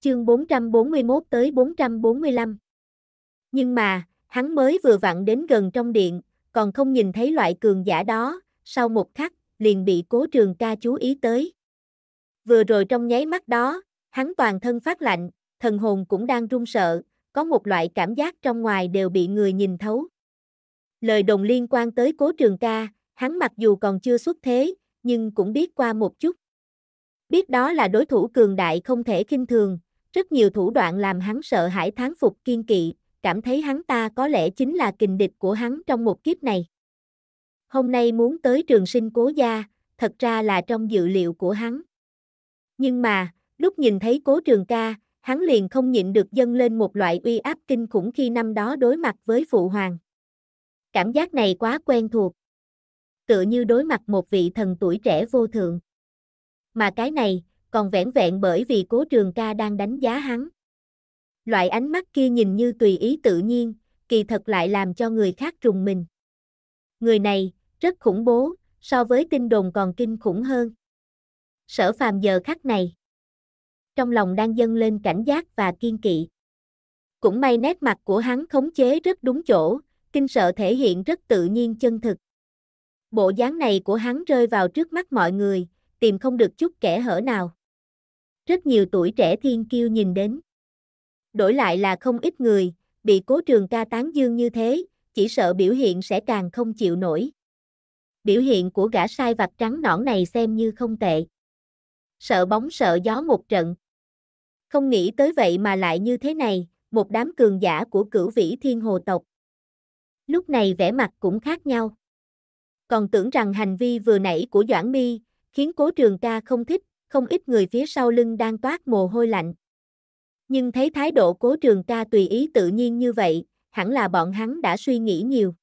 chương 441 tới 445. Nhưng mà, hắn mới vừa vặn đến gần trong điện, còn không nhìn thấy loại cường giả đó, sau một khắc, liền bị cố trường ca chú ý tới. Vừa rồi trong nháy mắt đó, hắn toàn thân phát lạnh, thần hồn cũng đang run sợ, có một loại cảm giác trong ngoài đều bị người nhìn thấu. Lời đồng liên quan tới cố trường ca, hắn mặc dù còn chưa xuất thế, nhưng cũng biết qua một chút. Biết đó là đối thủ cường đại không thể kinh thường, rất nhiều thủ đoạn làm hắn sợ hãi thán phục kiên kỵ, cảm thấy hắn ta có lẽ chính là kình địch của hắn trong một kiếp này. Hôm nay muốn tới trường sinh cố gia, thật ra là trong dự liệu của hắn. Nhưng mà, lúc nhìn thấy cố trường ca, hắn liền không nhịn được dâng lên một loại uy áp kinh khủng khi năm đó đối mặt với phụ hoàng. Cảm giác này quá quen thuộc. Tựa như đối mặt một vị thần tuổi trẻ vô thượng. Mà cái này, còn vẻn vẹn bởi vì cố trường ca đang đánh giá hắn. Loại ánh mắt kia nhìn như tùy ý tự nhiên, kỳ thật lại làm cho người khác trùng mình. Người này, rất khủng bố, so với tin đồn còn kinh khủng hơn. Sở phàm giờ khắc này. Trong lòng đang dâng lên cảnh giác và kiên kỵ. Cũng may nét mặt của hắn khống chế rất đúng chỗ, kinh sợ thể hiện rất tự nhiên chân thực. Bộ dáng này của hắn rơi vào trước mắt mọi người, tìm không được chút kẻ hở nào rất nhiều tuổi trẻ thiên kiêu nhìn đến. Đổi lại là không ít người, bị cố trường ca tán dương như thế, chỉ sợ biểu hiện sẽ càng không chịu nổi. Biểu hiện của gã sai vặt trắng nõn này xem như không tệ. Sợ bóng sợ gió một trận. Không nghĩ tới vậy mà lại như thế này, một đám cường giả của cửu vĩ thiên hồ tộc. Lúc này vẻ mặt cũng khác nhau. Còn tưởng rằng hành vi vừa nãy của Doãn Mi khiến cố trường ca không thích, không ít người phía sau lưng đang toát mồ hôi lạnh. Nhưng thấy thái độ cố trường ca tùy ý tự nhiên như vậy, hẳn là bọn hắn đã suy nghĩ nhiều.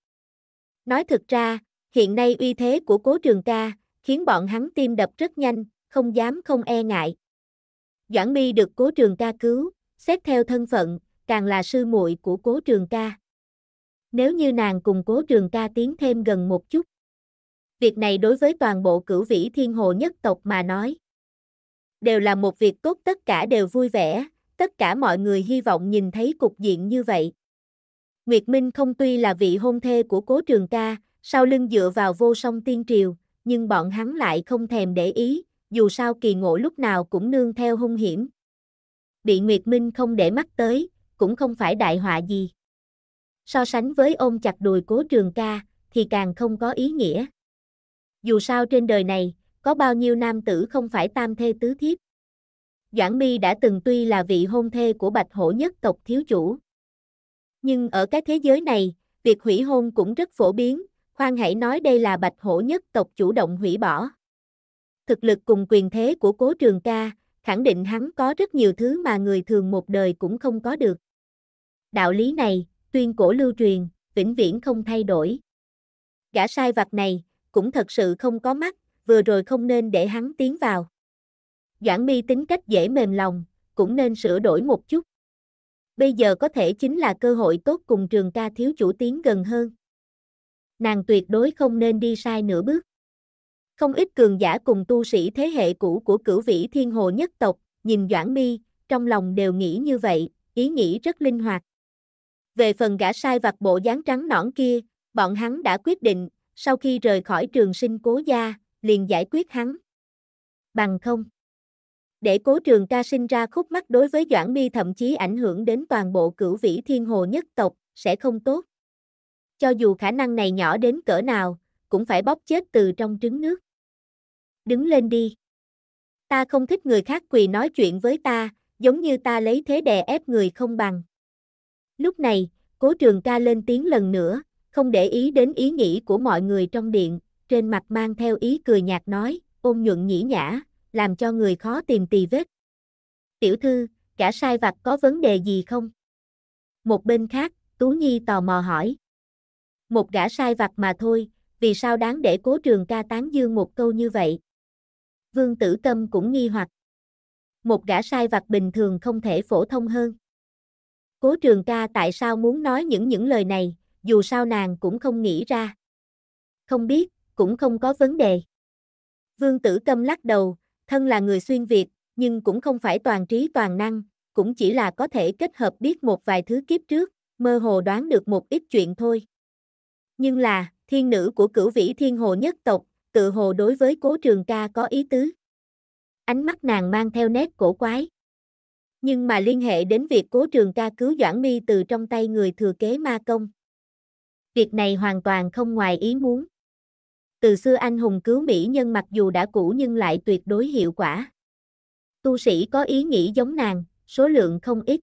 Nói thực ra, hiện nay uy thế của cố trường ca, khiến bọn hắn tim đập rất nhanh, không dám không e ngại. Doãn Mi được cố trường ca cứu, xét theo thân phận, càng là sư muội của cố trường ca. Nếu như nàng cùng cố trường ca tiến thêm gần một chút. Việc này đối với toàn bộ cửu vĩ thiên hồ nhất tộc mà nói đều là một việc tốt tất cả đều vui vẻ, tất cả mọi người hy vọng nhìn thấy cục diện như vậy. Nguyệt Minh không tuy là vị hôn thê của cố trường ca, sau lưng dựa vào vô song tiên triều, nhưng bọn hắn lại không thèm để ý, dù sao kỳ ngộ lúc nào cũng nương theo hung hiểm. Bị Nguyệt Minh không để mắt tới, cũng không phải đại họa gì. So sánh với ôm chặt đùi cố trường ca, thì càng không có ý nghĩa. Dù sao trên đời này, có bao nhiêu nam tử không phải tam thê tứ thiếp. Doãn Mi đã từng tuy là vị hôn thê của Bạch Hổ nhất tộc thiếu chủ. Nhưng ở cái thế giới này, việc hủy hôn cũng rất phổ biến, khoan hãy nói đây là Bạch Hổ nhất tộc chủ động hủy bỏ. Thực lực cùng quyền thế của Cố Trường Ca, khẳng định hắn có rất nhiều thứ mà người thường một đời cũng không có được. Đạo lý này, tuyên cổ lưu truyền, vĩnh viễn không thay đổi. Gã sai vặt này, cũng thật sự không có mắt, vừa rồi không nên để hắn tiến vào. Doãn mi tính cách dễ mềm lòng, cũng nên sửa đổi một chút. Bây giờ có thể chính là cơ hội tốt cùng trường ca thiếu chủ tiến gần hơn. Nàng tuyệt đối không nên đi sai nửa bước. Không ít cường giả cùng tu sĩ thế hệ cũ của cửu vĩ thiên hồ nhất tộc, nhìn Doãn mi, trong lòng đều nghĩ như vậy, ý nghĩ rất linh hoạt. Về phần gã sai vặt bộ dáng trắng nõn kia, bọn hắn đã quyết định, sau khi rời khỏi trường sinh cố gia, liền giải quyết hắn. Bằng không. Để cố trường ca sinh ra khúc mắc đối với Doãn Mi thậm chí ảnh hưởng đến toàn bộ cửu vĩ thiên hồ nhất tộc, sẽ không tốt. Cho dù khả năng này nhỏ đến cỡ nào, cũng phải bóp chết từ trong trứng nước. Đứng lên đi. Ta không thích người khác quỳ nói chuyện với ta, giống như ta lấy thế đè ép người không bằng. Lúc này, cố trường ca lên tiếng lần nữa, không để ý đến ý nghĩ của mọi người trong điện, trên mặt mang theo ý cười nhạt nói, ôn nhuận nhĩ nhã, làm cho người khó tìm tì vết. Tiểu thư, cả sai vặt có vấn đề gì không? Một bên khác, Tú Nhi tò mò hỏi. Một gã sai vặt mà thôi, vì sao đáng để cố trường ca tán dương một câu như vậy? Vương tử tâm cũng nghi hoặc. Một gã sai vặt bình thường không thể phổ thông hơn. Cố trường ca tại sao muốn nói những những lời này, dù sao nàng cũng không nghĩ ra. Không biết, cũng không có vấn đề. Vương Tử Câm lắc đầu, thân là người xuyên Việt, nhưng cũng không phải toàn trí toàn năng, cũng chỉ là có thể kết hợp biết một vài thứ kiếp trước, mơ hồ đoán được một ít chuyện thôi. Nhưng là, thiên nữ của cửu vĩ thiên hồ nhất tộc, tự hồ đối với cố trường ca có ý tứ. Ánh mắt nàng mang theo nét cổ quái. Nhưng mà liên hệ đến việc cố trường ca cứu Doãn Mi từ trong tay người thừa kế ma công. Việc này hoàn toàn không ngoài ý muốn từ xưa anh hùng cứu mỹ nhân mặc dù đã cũ nhưng lại tuyệt đối hiệu quả. Tu sĩ có ý nghĩ giống nàng, số lượng không ít.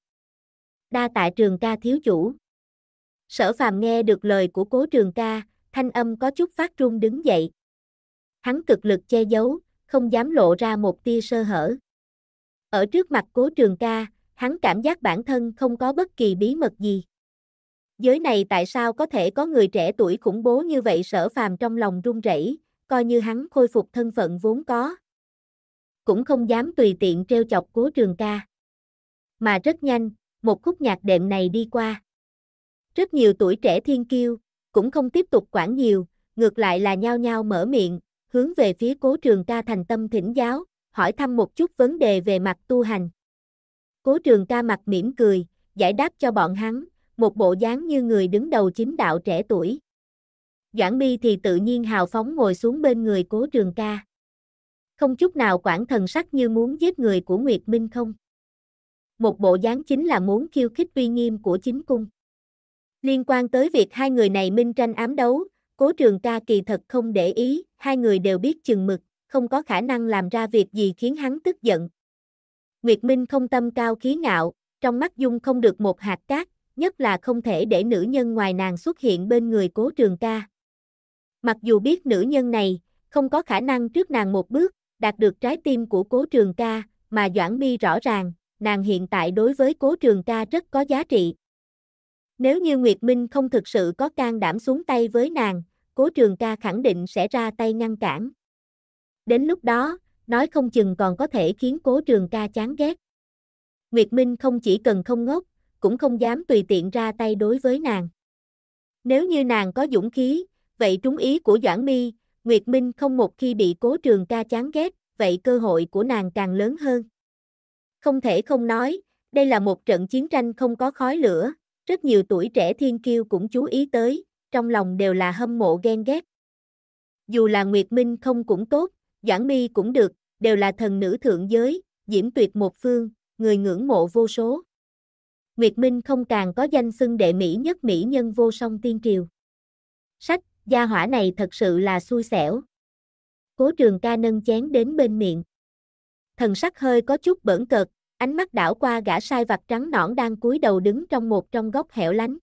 Đa tại trường ca thiếu chủ. Sở phàm nghe được lời của cố trường ca, thanh âm có chút phát run đứng dậy. Hắn cực lực che giấu, không dám lộ ra một tia sơ hở. Ở trước mặt cố trường ca, hắn cảm giác bản thân không có bất kỳ bí mật gì. Giới này tại sao có thể có người trẻ tuổi khủng bố như vậy sở phàm trong lòng run rẩy, coi như hắn khôi phục thân phận vốn có. Cũng không dám tùy tiện treo chọc cố trường ca. Mà rất nhanh, một khúc nhạc đệm này đi qua. Rất nhiều tuổi trẻ thiên kiêu, cũng không tiếp tục quản nhiều, ngược lại là nhao nhao mở miệng, hướng về phía cố trường ca thành tâm thỉnh giáo, hỏi thăm một chút vấn đề về mặt tu hành. Cố trường ca mặt mỉm cười, giải đáp cho bọn hắn, một bộ dáng như người đứng đầu chính đạo trẻ tuổi. Doãn Mi thì tự nhiên hào phóng ngồi xuống bên người cố trường ca. Không chút nào quản thần sắc như muốn giết người của Nguyệt Minh không. Một bộ dáng chính là muốn khiêu khích uy nghiêm của chính cung. Liên quan tới việc hai người này minh tranh ám đấu, cố trường ca kỳ thật không để ý, hai người đều biết chừng mực, không có khả năng làm ra việc gì khiến hắn tức giận. Nguyệt Minh không tâm cao khí ngạo, trong mắt dung không được một hạt cát, nhất là không thể để nữ nhân ngoài nàng xuất hiện bên người cố trường ca. Mặc dù biết nữ nhân này, không có khả năng trước nàng một bước, đạt được trái tim của cố trường ca, mà Doãn Mi rõ ràng, nàng hiện tại đối với cố trường ca rất có giá trị. Nếu như Nguyệt Minh không thực sự có can đảm xuống tay với nàng, cố trường ca khẳng định sẽ ra tay ngăn cản. Đến lúc đó, nói không chừng còn có thể khiến cố trường ca chán ghét. Nguyệt Minh không chỉ cần không ngốc, cũng không dám tùy tiện ra tay đối với nàng. Nếu như nàng có dũng khí, vậy trúng ý của Doãn Mi, Nguyệt Minh không một khi bị cố trường ca chán ghét, vậy cơ hội của nàng càng lớn hơn. Không thể không nói, đây là một trận chiến tranh không có khói lửa, rất nhiều tuổi trẻ thiên kiêu cũng chú ý tới, trong lòng đều là hâm mộ ghen ghét. Dù là Nguyệt Minh không cũng tốt, Doãn Mi cũng được, đều là thần nữ thượng giới, diễm tuyệt một phương, người ngưỡng mộ vô số. Nguyệt Minh không càng có danh xưng đệ mỹ nhất mỹ nhân vô song tiên triều. Sách, gia hỏa này thật sự là xui xẻo. Cố trường ca nâng chén đến bên miệng. Thần sắc hơi có chút bẩn cợt, ánh mắt đảo qua gã sai vặt trắng nõn đang cúi đầu đứng trong một trong góc hẻo lánh.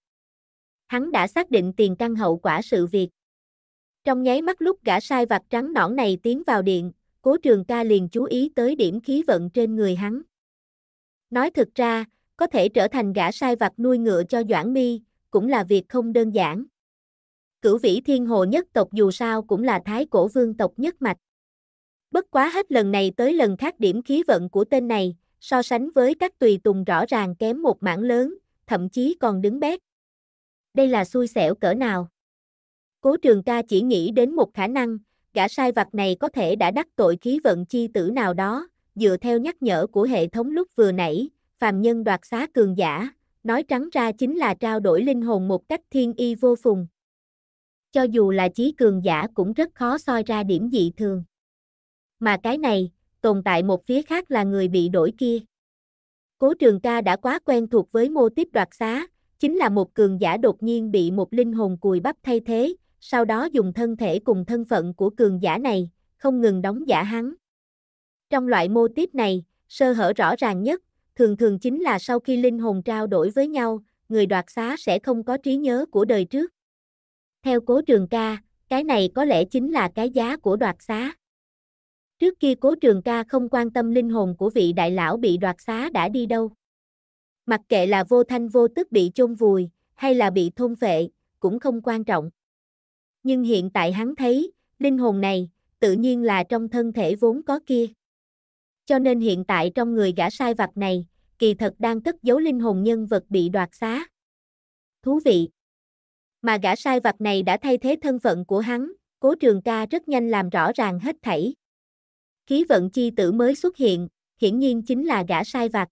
Hắn đã xác định tiền căn hậu quả sự việc. Trong nháy mắt lúc gã sai vặt trắng nõn này tiến vào điện, cố trường ca liền chú ý tới điểm khí vận trên người hắn. Nói thực ra, có thể trở thành gã sai vặt nuôi ngựa cho Doãn Mi, cũng là việc không đơn giản. Cửu vĩ thiên hồ nhất tộc dù sao cũng là thái cổ vương tộc nhất mạch. Bất quá hết lần này tới lần khác điểm khí vận của tên này, so sánh với các tùy tùng rõ ràng kém một mảng lớn, thậm chí còn đứng bét. Đây là xui xẻo cỡ nào? Cố trường ca chỉ nghĩ đến một khả năng, gã sai vặt này có thể đã đắc tội khí vận chi tử nào đó, dựa theo nhắc nhở của hệ thống lúc vừa nãy, phàm nhân đoạt xá cường giả, nói trắng ra chính là trao đổi linh hồn một cách thiên y vô phùng. Cho dù là trí cường giả cũng rất khó soi ra điểm dị thường. Mà cái này, tồn tại một phía khác là người bị đổi kia. Cố trường ca đã quá quen thuộc với mô tiếp đoạt xá, chính là một cường giả đột nhiên bị một linh hồn cùi bắp thay thế, sau đó dùng thân thể cùng thân phận của cường giả này, không ngừng đóng giả hắn. Trong loại mô tiếp này, sơ hở rõ ràng nhất thường thường chính là sau khi linh hồn trao đổi với nhau, người đoạt xá sẽ không có trí nhớ của đời trước. Theo cố trường ca, cái này có lẽ chính là cái giá của đoạt xá. Trước kia cố trường ca không quan tâm linh hồn của vị đại lão bị đoạt xá đã đi đâu. Mặc kệ là vô thanh vô tức bị chôn vùi, hay là bị thôn vệ, cũng không quan trọng. Nhưng hiện tại hắn thấy, linh hồn này, tự nhiên là trong thân thể vốn có kia. Cho nên hiện tại trong người gã sai vặt này, kỳ thật đang cất giấu linh hồn nhân vật bị đoạt xá. Thú vị! Mà gã sai vặt này đã thay thế thân phận của hắn, cố trường ca rất nhanh làm rõ ràng hết thảy. Khí vận chi tử mới xuất hiện, hiển nhiên chính là gã sai vặt.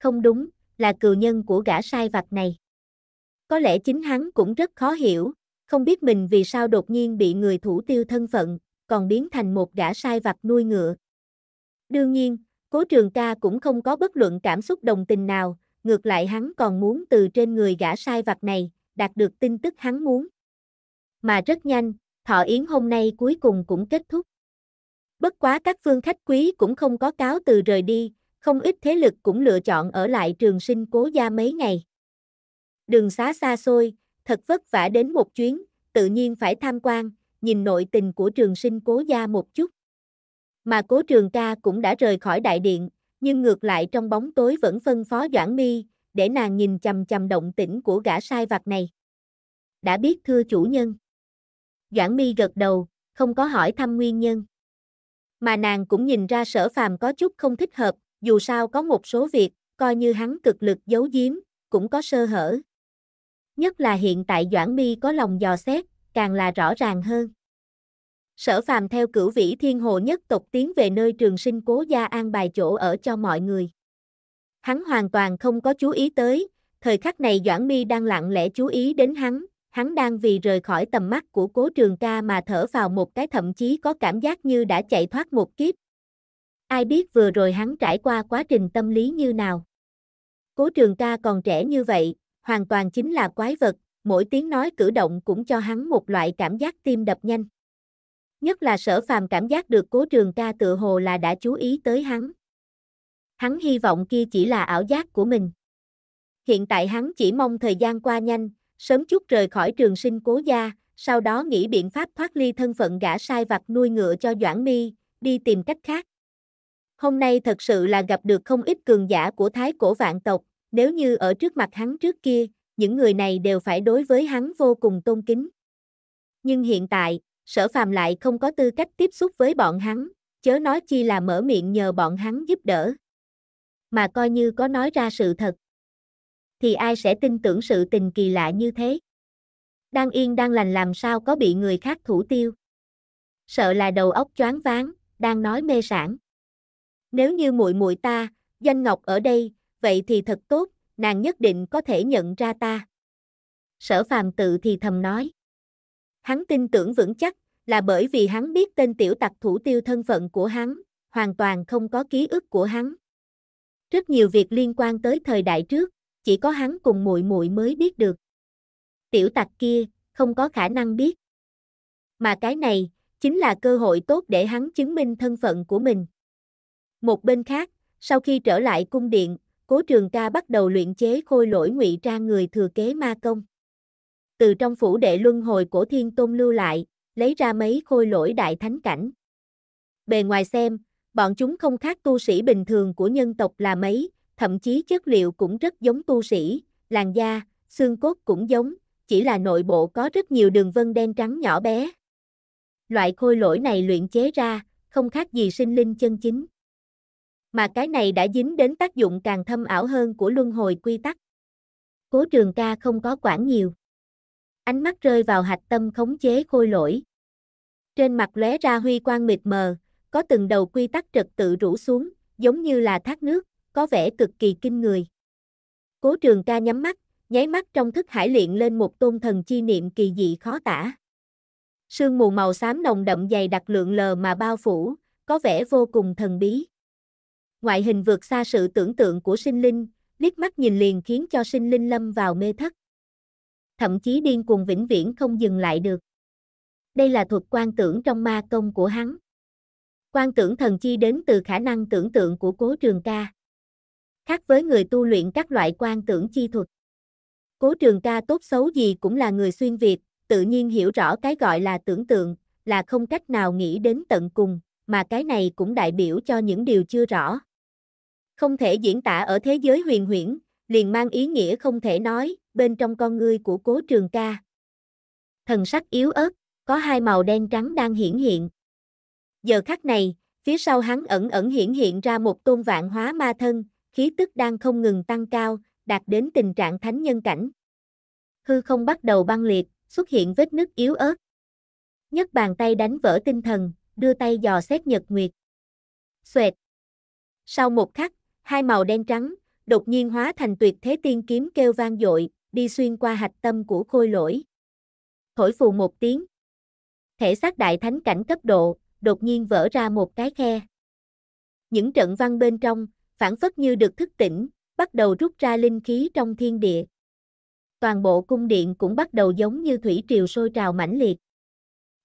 Không đúng, là cừu nhân của gã sai vặt này. Có lẽ chính hắn cũng rất khó hiểu, không biết mình vì sao đột nhiên bị người thủ tiêu thân phận, còn biến thành một gã sai vặt nuôi ngựa. Đương nhiên, cố trường ca cũng không có bất luận cảm xúc đồng tình nào, ngược lại hắn còn muốn từ trên người gã sai vặt này, đạt được tin tức hắn muốn. Mà rất nhanh, thọ yến hôm nay cuối cùng cũng kết thúc. Bất quá các phương khách quý cũng không có cáo từ rời đi, không ít thế lực cũng lựa chọn ở lại trường sinh cố gia mấy ngày. Đường xá xa xôi, thật vất vả đến một chuyến, tự nhiên phải tham quan, nhìn nội tình của trường sinh cố gia một chút mà cố trường ca cũng đã rời khỏi đại điện, nhưng ngược lại trong bóng tối vẫn phân phó Doãn Mi, để nàng nhìn chầm chầm động tĩnh của gã sai vặt này. Đã biết thưa chủ nhân. Doãn Mi gật đầu, không có hỏi thăm nguyên nhân. Mà nàng cũng nhìn ra sở phàm có chút không thích hợp, dù sao có một số việc, coi như hắn cực lực giấu giếm, cũng có sơ hở. Nhất là hiện tại Doãn Mi có lòng dò xét, càng là rõ ràng hơn. Sở phàm theo cửu vĩ thiên hồ nhất tộc tiến về nơi trường sinh cố gia an bài chỗ ở cho mọi người. Hắn hoàn toàn không có chú ý tới, thời khắc này Doãn Mi đang lặng lẽ chú ý đến hắn, hắn đang vì rời khỏi tầm mắt của cố trường ca mà thở vào một cái thậm chí có cảm giác như đã chạy thoát một kiếp. Ai biết vừa rồi hắn trải qua quá trình tâm lý như nào. Cố trường ca còn trẻ như vậy, hoàn toàn chính là quái vật, mỗi tiếng nói cử động cũng cho hắn một loại cảm giác tim đập nhanh. Nhất là sở phàm cảm giác được cố trường ca tự hồ là đã chú ý tới hắn. Hắn hy vọng kia chỉ là ảo giác của mình. Hiện tại hắn chỉ mong thời gian qua nhanh, sớm chút rời khỏi trường sinh cố gia, sau đó nghĩ biện pháp thoát ly thân phận gã sai vặt nuôi ngựa cho Doãn Mi, đi tìm cách khác. Hôm nay thật sự là gặp được không ít cường giả của thái cổ vạn tộc, nếu như ở trước mặt hắn trước kia, những người này đều phải đối với hắn vô cùng tôn kính. Nhưng hiện tại, sở phàm lại không có tư cách tiếp xúc với bọn hắn, chớ nói chi là mở miệng nhờ bọn hắn giúp đỡ. Mà coi như có nói ra sự thật. Thì ai sẽ tin tưởng sự tình kỳ lạ như thế? Đang yên đang lành làm sao có bị người khác thủ tiêu? Sợ là đầu óc choáng váng, đang nói mê sản. Nếu như muội muội ta, Doanh Ngọc ở đây, vậy thì thật tốt, nàng nhất định có thể nhận ra ta. Sở phàm tự thì thầm nói. Hắn tin tưởng vững chắc, là bởi vì hắn biết tên tiểu tặc thủ tiêu thân phận của hắn, hoàn toàn không có ký ức của hắn. Rất nhiều việc liên quan tới thời đại trước, chỉ có hắn cùng muội muội mới biết được. Tiểu tặc kia không có khả năng biết. Mà cái này chính là cơ hội tốt để hắn chứng minh thân phận của mình. Một bên khác, sau khi trở lại cung điện, Cố Trường Ca bắt đầu luyện chế khôi lỗi ngụy trang người thừa kế ma công từ trong phủ đệ luân hồi của thiên tôn lưu lại, lấy ra mấy khôi lỗi đại thánh cảnh. Bề ngoài xem, bọn chúng không khác tu sĩ bình thường của nhân tộc là mấy, thậm chí chất liệu cũng rất giống tu sĩ, làn da, xương cốt cũng giống, chỉ là nội bộ có rất nhiều đường vân đen trắng nhỏ bé. Loại khôi lỗi này luyện chế ra, không khác gì sinh linh chân chính. Mà cái này đã dính đến tác dụng càng thâm ảo hơn của luân hồi quy tắc. Cố trường ca không có quản nhiều ánh mắt rơi vào hạch tâm khống chế khôi lỗi. Trên mặt lóe ra huy quang mịt mờ, có từng đầu quy tắc trật tự rủ xuống, giống như là thác nước, có vẻ cực kỳ kinh người. Cố trường ca nhắm mắt, nháy mắt trong thức hải luyện lên một tôn thần chi niệm kỳ dị khó tả. Sương mù màu xám nồng đậm dày đặc lượng lờ mà bao phủ, có vẻ vô cùng thần bí. Ngoại hình vượt xa sự tưởng tượng của sinh linh, liếc mắt nhìn liền khiến cho sinh linh lâm vào mê thất thậm chí điên cuồng vĩnh viễn không dừng lại được. Đây là thuật quan tưởng trong ma công của hắn. Quan tưởng thần chi đến từ khả năng tưởng tượng của cố trường ca. Khác với người tu luyện các loại quan tưởng chi thuật. Cố trường ca tốt xấu gì cũng là người xuyên Việt, tự nhiên hiểu rõ cái gọi là tưởng tượng, là không cách nào nghĩ đến tận cùng, mà cái này cũng đại biểu cho những điều chưa rõ. Không thể diễn tả ở thế giới huyền huyễn, liền mang ý nghĩa không thể nói, bên trong con ngươi của cố trường ca. Thần sắc yếu ớt, có hai màu đen trắng đang hiển hiện. Giờ khắc này, phía sau hắn ẩn ẩn hiển hiện ra một tôn vạn hóa ma thân, khí tức đang không ngừng tăng cao, đạt đến tình trạng thánh nhân cảnh. Hư không bắt đầu băng liệt, xuất hiện vết nứt yếu ớt. Nhất bàn tay đánh vỡ tinh thần, đưa tay dò xét nhật nguyệt. Xoẹt. Sau một khắc, hai màu đen trắng, đột nhiên hóa thành tuyệt thế tiên kiếm kêu vang dội, đi xuyên qua hạch tâm của khôi lỗi. Thổi phù một tiếng. Thể xác đại thánh cảnh cấp độ, đột nhiên vỡ ra một cái khe. Những trận văn bên trong, phản phất như được thức tỉnh, bắt đầu rút ra linh khí trong thiên địa. Toàn bộ cung điện cũng bắt đầu giống như thủy triều sôi trào mãnh liệt.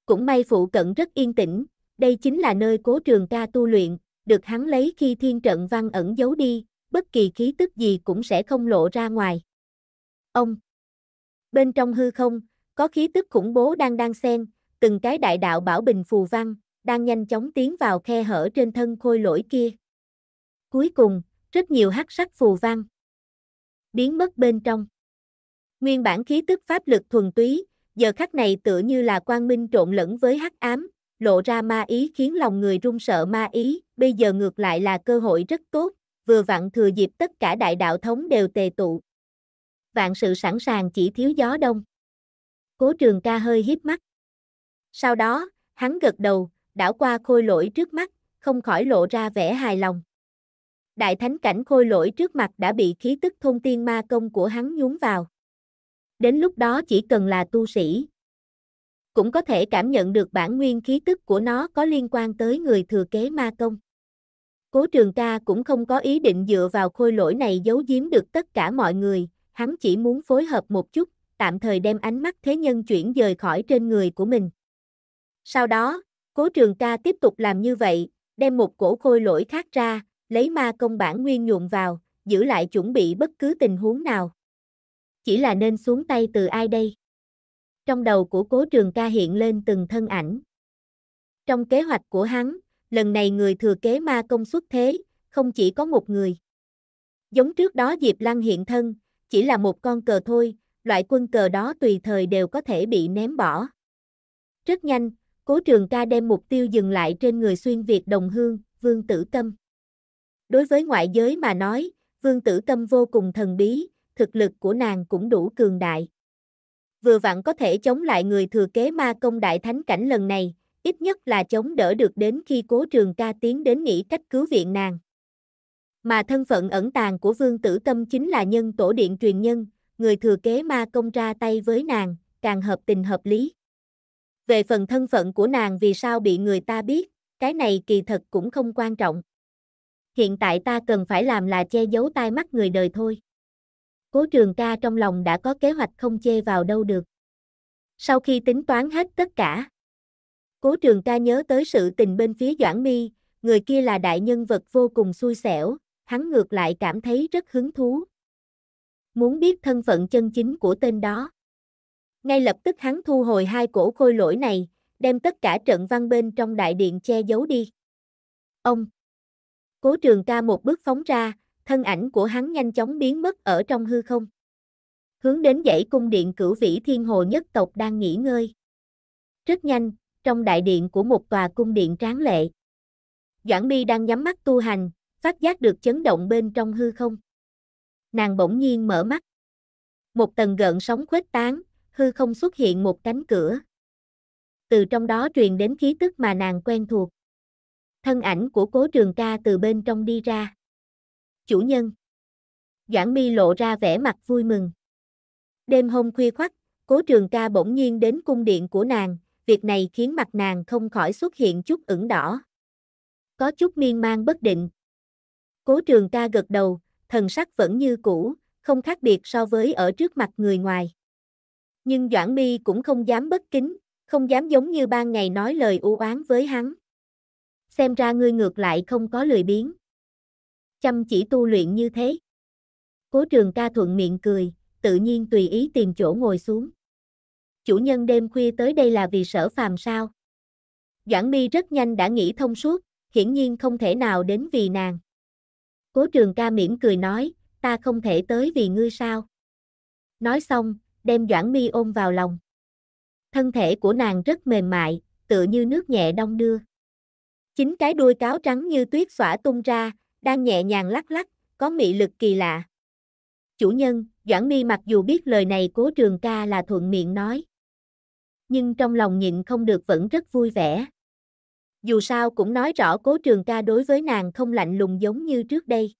Cũng may phụ cận rất yên tĩnh, đây chính là nơi cố trường ca tu luyện, được hắn lấy khi thiên trận văn ẩn giấu đi, bất kỳ khí tức gì cũng sẽ không lộ ra ngoài. Ông. Bên trong hư không, có khí tức khủng bố đang đang xen, từng cái đại đạo bảo bình phù văn, đang nhanh chóng tiến vào khe hở trên thân khôi lỗi kia. Cuối cùng, rất nhiều hắc sắc phù văn biến mất bên trong. Nguyên bản khí tức pháp lực thuần túy, giờ khắc này tựa như là quang minh trộn lẫn với hắc ám, lộ ra ma ý khiến lòng người run sợ ma ý, bây giờ ngược lại là cơ hội rất tốt, vừa vặn thừa dịp tất cả đại đạo thống đều tề tụ vạn sự sẵn sàng chỉ thiếu gió đông. Cố trường ca hơi hiếp mắt. Sau đó, hắn gật đầu, đảo qua khôi lỗi trước mắt, không khỏi lộ ra vẻ hài lòng. Đại thánh cảnh khôi lỗi trước mặt đã bị khí tức thôn tiên ma công của hắn nhúng vào. Đến lúc đó chỉ cần là tu sĩ. Cũng có thể cảm nhận được bản nguyên khí tức của nó có liên quan tới người thừa kế ma công. Cố trường ca cũng không có ý định dựa vào khôi lỗi này giấu giếm được tất cả mọi người, hắn chỉ muốn phối hợp một chút, tạm thời đem ánh mắt thế nhân chuyển dời khỏi trên người của mình. Sau đó, cố trường ca tiếp tục làm như vậy, đem một cổ khôi lỗi khác ra, lấy ma công bản nguyên nhuộm vào, giữ lại chuẩn bị bất cứ tình huống nào. Chỉ là nên xuống tay từ ai đây? Trong đầu của cố trường ca hiện lên từng thân ảnh. Trong kế hoạch của hắn, lần này người thừa kế ma công xuất thế, không chỉ có một người. Giống trước đó Diệp Lăng hiện thân, chỉ là một con cờ thôi, loại quân cờ đó tùy thời đều có thể bị ném bỏ. Rất nhanh, Cố Trường Ca đem mục tiêu dừng lại trên người xuyên Việt đồng hương, Vương Tử Câm. Đối với ngoại giới mà nói, Vương Tử Câm vô cùng thần bí, thực lực của nàng cũng đủ cường đại. Vừa vặn có thể chống lại người thừa kế ma công đại thánh cảnh lần này, ít nhất là chống đỡ được đến khi Cố Trường Ca tiến đến nghĩ cách cứu viện nàng. Mà thân phận ẩn tàng của Vương Tử Tâm chính là nhân tổ điện truyền nhân, người thừa kế ma công ra tay với nàng, càng hợp tình hợp lý. Về phần thân phận của nàng vì sao bị người ta biết, cái này kỳ thật cũng không quan trọng. Hiện tại ta cần phải làm là che giấu tai mắt người đời thôi. Cố trường ca trong lòng đã có kế hoạch không chê vào đâu được. Sau khi tính toán hết tất cả, cố trường ca nhớ tới sự tình bên phía Doãn Mi, người kia là đại nhân vật vô cùng xui xẻo, hắn ngược lại cảm thấy rất hứng thú. Muốn biết thân phận chân chính của tên đó. Ngay lập tức hắn thu hồi hai cổ khôi lỗi này, đem tất cả trận văn bên trong đại điện che giấu đi. Ông! Cố trường ca một bước phóng ra, thân ảnh của hắn nhanh chóng biến mất ở trong hư không. Hướng đến dãy cung điện cửu vĩ thiên hồ nhất tộc đang nghỉ ngơi. Rất nhanh, trong đại điện của một tòa cung điện tráng lệ. Doãn Bi đang nhắm mắt tu hành, phát giác được chấn động bên trong hư không. Nàng bỗng nhiên mở mắt. Một tầng gợn sóng khuếch tán, hư không xuất hiện một cánh cửa. Từ trong đó truyền đến khí tức mà nàng quen thuộc. Thân ảnh của cố trường ca từ bên trong đi ra. Chủ nhân. Doãn mi lộ ra vẻ mặt vui mừng. Đêm hôm khuya khoắt, cố trường ca bỗng nhiên đến cung điện của nàng, việc này khiến mặt nàng không khỏi xuất hiện chút ửng đỏ. Có chút miên man bất định, Cố trường ca gật đầu, thần sắc vẫn như cũ, không khác biệt so với ở trước mặt người ngoài. Nhưng Doãn Mi cũng không dám bất kính, không dám giống như ban ngày nói lời u oán với hắn. Xem ra ngươi ngược lại không có lười biếng. Chăm chỉ tu luyện như thế. Cố trường ca thuận miệng cười, tự nhiên tùy ý tìm chỗ ngồi xuống. Chủ nhân đêm khuya tới đây là vì sở phàm sao? Doãn Mi rất nhanh đã nghĩ thông suốt, hiển nhiên không thể nào đến vì nàng. Cố trường ca mỉm cười nói, ta không thể tới vì ngươi sao. Nói xong, đem Doãn Mi ôm vào lòng. Thân thể của nàng rất mềm mại, tựa như nước nhẹ đông đưa. Chính cái đuôi cáo trắng như tuyết xõa tung ra, đang nhẹ nhàng lắc lắc, có mị lực kỳ lạ. Chủ nhân, Doãn Mi mặc dù biết lời này cố trường ca là thuận miệng nói. Nhưng trong lòng nhịn không được vẫn rất vui vẻ dù sao cũng nói rõ cố trường ca đối với nàng không lạnh lùng giống như trước đây.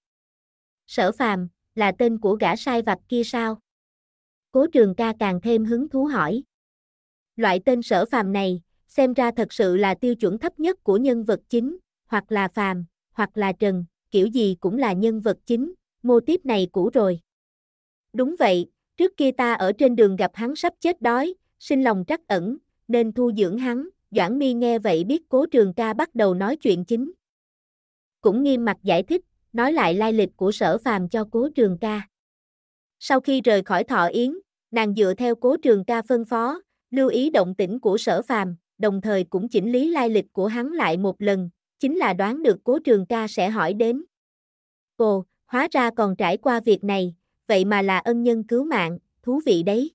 Sở phàm, là tên của gã sai vặt kia sao? Cố trường ca càng thêm hứng thú hỏi. Loại tên sở phàm này, xem ra thật sự là tiêu chuẩn thấp nhất của nhân vật chính, hoặc là phàm, hoặc là trần, kiểu gì cũng là nhân vật chính, mô tiếp này cũ rồi. Đúng vậy, trước kia ta ở trên đường gặp hắn sắp chết đói, sinh lòng trắc ẩn, nên thu dưỡng hắn, Doãn Mi nghe vậy biết cố trường ca bắt đầu nói chuyện chính. Cũng nghiêm mặt giải thích, nói lại lai lịch của sở phàm cho cố trường ca. Sau khi rời khỏi thọ yến, nàng dựa theo cố trường ca phân phó, lưu ý động tĩnh của sở phàm, đồng thời cũng chỉnh lý lai lịch của hắn lại một lần, chính là đoán được cố trường ca sẽ hỏi đến. Cô hóa ra còn trải qua việc này, vậy mà là ân nhân cứu mạng, thú vị đấy.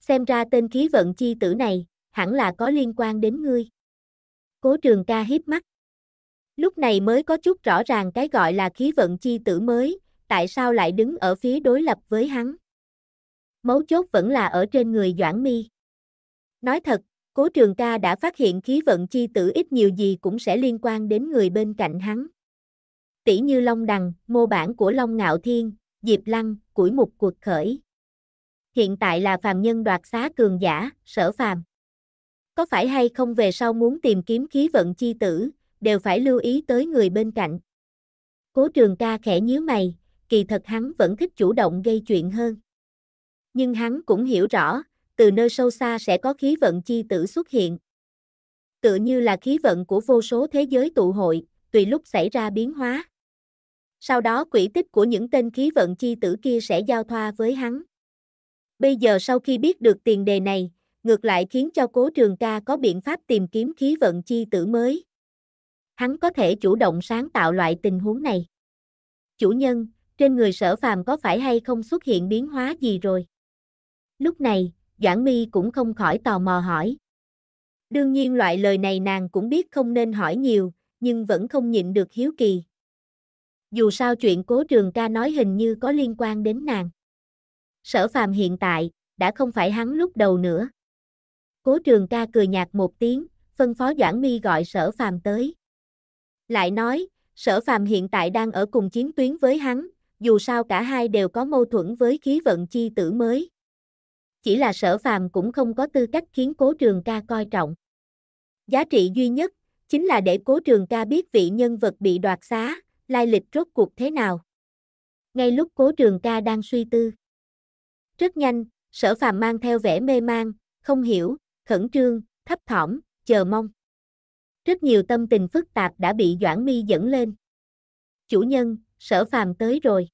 Xem ra tên khí vận chi tử này, hẳn là có liên quan đến ngươi. Cố trường ca hiếp mắt. Lúc này mới có chút rõ ràng cái gọi là khí vận chi tử mới, tại sao lại đứng ở phía đối lập với hắn. Mấu chốt vẫn là ở trên người Doãn Mi. Nói thật, Cố Trường Ca đã phát hiện khí vận chi tử ít nhiều gì cũng sẽ liên quan đến người bên cạnh hắn. Tỷ như Long Đằng, mô bản của Long Ngạo Thiên, Diệp Lăng, Củi Mục Cuộc Khởi. Hiện tại là phàm nhân đoạt xá cường giả, sở phàm có phải hay không về sau muốn tìm kiếm khí vận chi tử, đều phải lưu ý tới người bên cạnh. Cố trường ca khẽ nhíu mày, kỳ thật hắn vẫn thích chủ động gây chuyện hơn. Nhưng hắn cũng hiểu rõ, từ nơi sâu xa sẽ có khí vận chi tử xuất hiện. Tựa như là khí vận của vô số thế giới tụ hội, tùy lúc xảy ra biến hóa. Sau đó quỹ tích của những tên khí vận chi tử kia sẽ giao thoa với hắn. Bây giờ sau khi biết được tiền đề này, ngược lại khiến cho cố trường ca có biện pháp tìm kiếm khí vận chi tử mới. Hắn có thể chủ động sáng tạo loại tình huống này. Chủ nhân, trên người sở phàm có phải hay không xuất hiện biến hóa gì rồi? Lúc này, Doãn Mi cũng không khỏi tò mò hỏi. Đương nhiên loại lời này nàng cũng biết không nên hỏi nhiều, nhưng vẫn không nhịn được hiếu kỳ. Dù sao chuyện cố trường ca nói hình như có liên quan đến nàng. Sở phàm hiện tại, đã không phải hắn lúc đầu nữa. Cố trường ca cười nhạt một tiếng, phân phó Doãn Mi gọi sở phàm tới. Lại nói, sở phàm hiện tại đang ở cùng chiến tuyến với hắn, dù sao cả hai đều có mâu thuẫn với khí vận chi tử mới. Chỉ là sở phàm cũng không có tư cách khiến cố trường ca coi trọng. Giá trị duy nhất, chính là để cố trường ca biết vị nhân vật bị đoạt xá, lai lịch rốt cuộc thế nào. Ngay lúc cố trường ca đang suy tư. Rất nhanh, sở phàm mang theo vẻ mê mang, không hiểu, khẩn trương, thấp thỏm, chờ mong. Rất nhiều tâm tình phức tạp đã bị Doãn Mi dẫn lên. Chủ nhân, sở phàm tới rồi.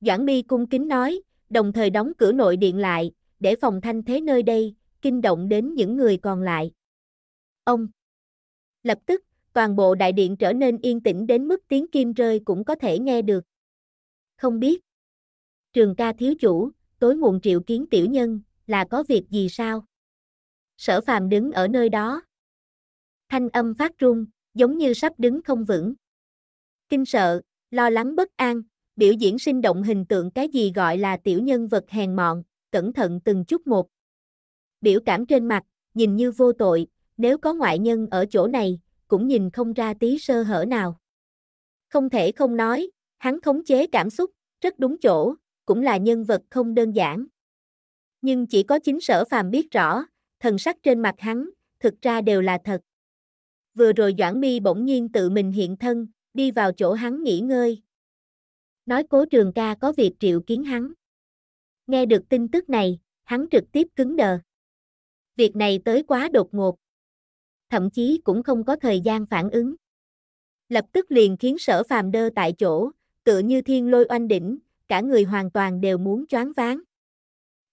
Doãn Mi cung kính nói, đồng thời đóng cửa nội điện lại, để phòng thanh thế nơi đây, kinh động đến những người còn lại. Ông. Lập tức, toàn bộ đại điện trở nên yên tĩnh đến mức tiếng kim rơi cũng có thể nghe được. Không biết. Trường ca thiếu chủ, tối muộn triệu kiến tiểu nhân, là có việc gì sao? sở phàm đứng ở nơi đó. Thanh âm phát run, giống như sắp đứng không vững. Kinh sợ, lo lắng bất an, biểu diễn sinh động hình tượng cái gì gọi là tiểu nhân vật hèn mọn, cẩn thận từng chút một. Biểu cảm trên mặt, nhìn như vô tội, nếu có ngoại nhân ở chỗ này, cũng nhìn không ra tí sơ hở nào. Không thể không nói, hắn khống chế cảm xúc, rất đúng chỗ, cũng là nhân vật không đơn giản. Nhưng chỉ có chính sở phàm biết rõ, thần sắc trên mặt hắn, thực ra đều là thật. Vừa rồi Doãn Mi bỗng nhiên tự mình hiện thân, đi vào chỗ hắn nghỉ ngơi. Nói cố trường ca có việc triệu kiến hắn. Nghe được tin tức này, hắn trực tiếp cứng đờ. Việc này tới quá đột ngột. Thậm chí cũng không có thời gian phản ứng. Lập tức liền khiến sở phàm đơ tại chỗ, tựa như thiên lôi oanh đỉnh, cả người hoàn toàn đều muốn choáng váng.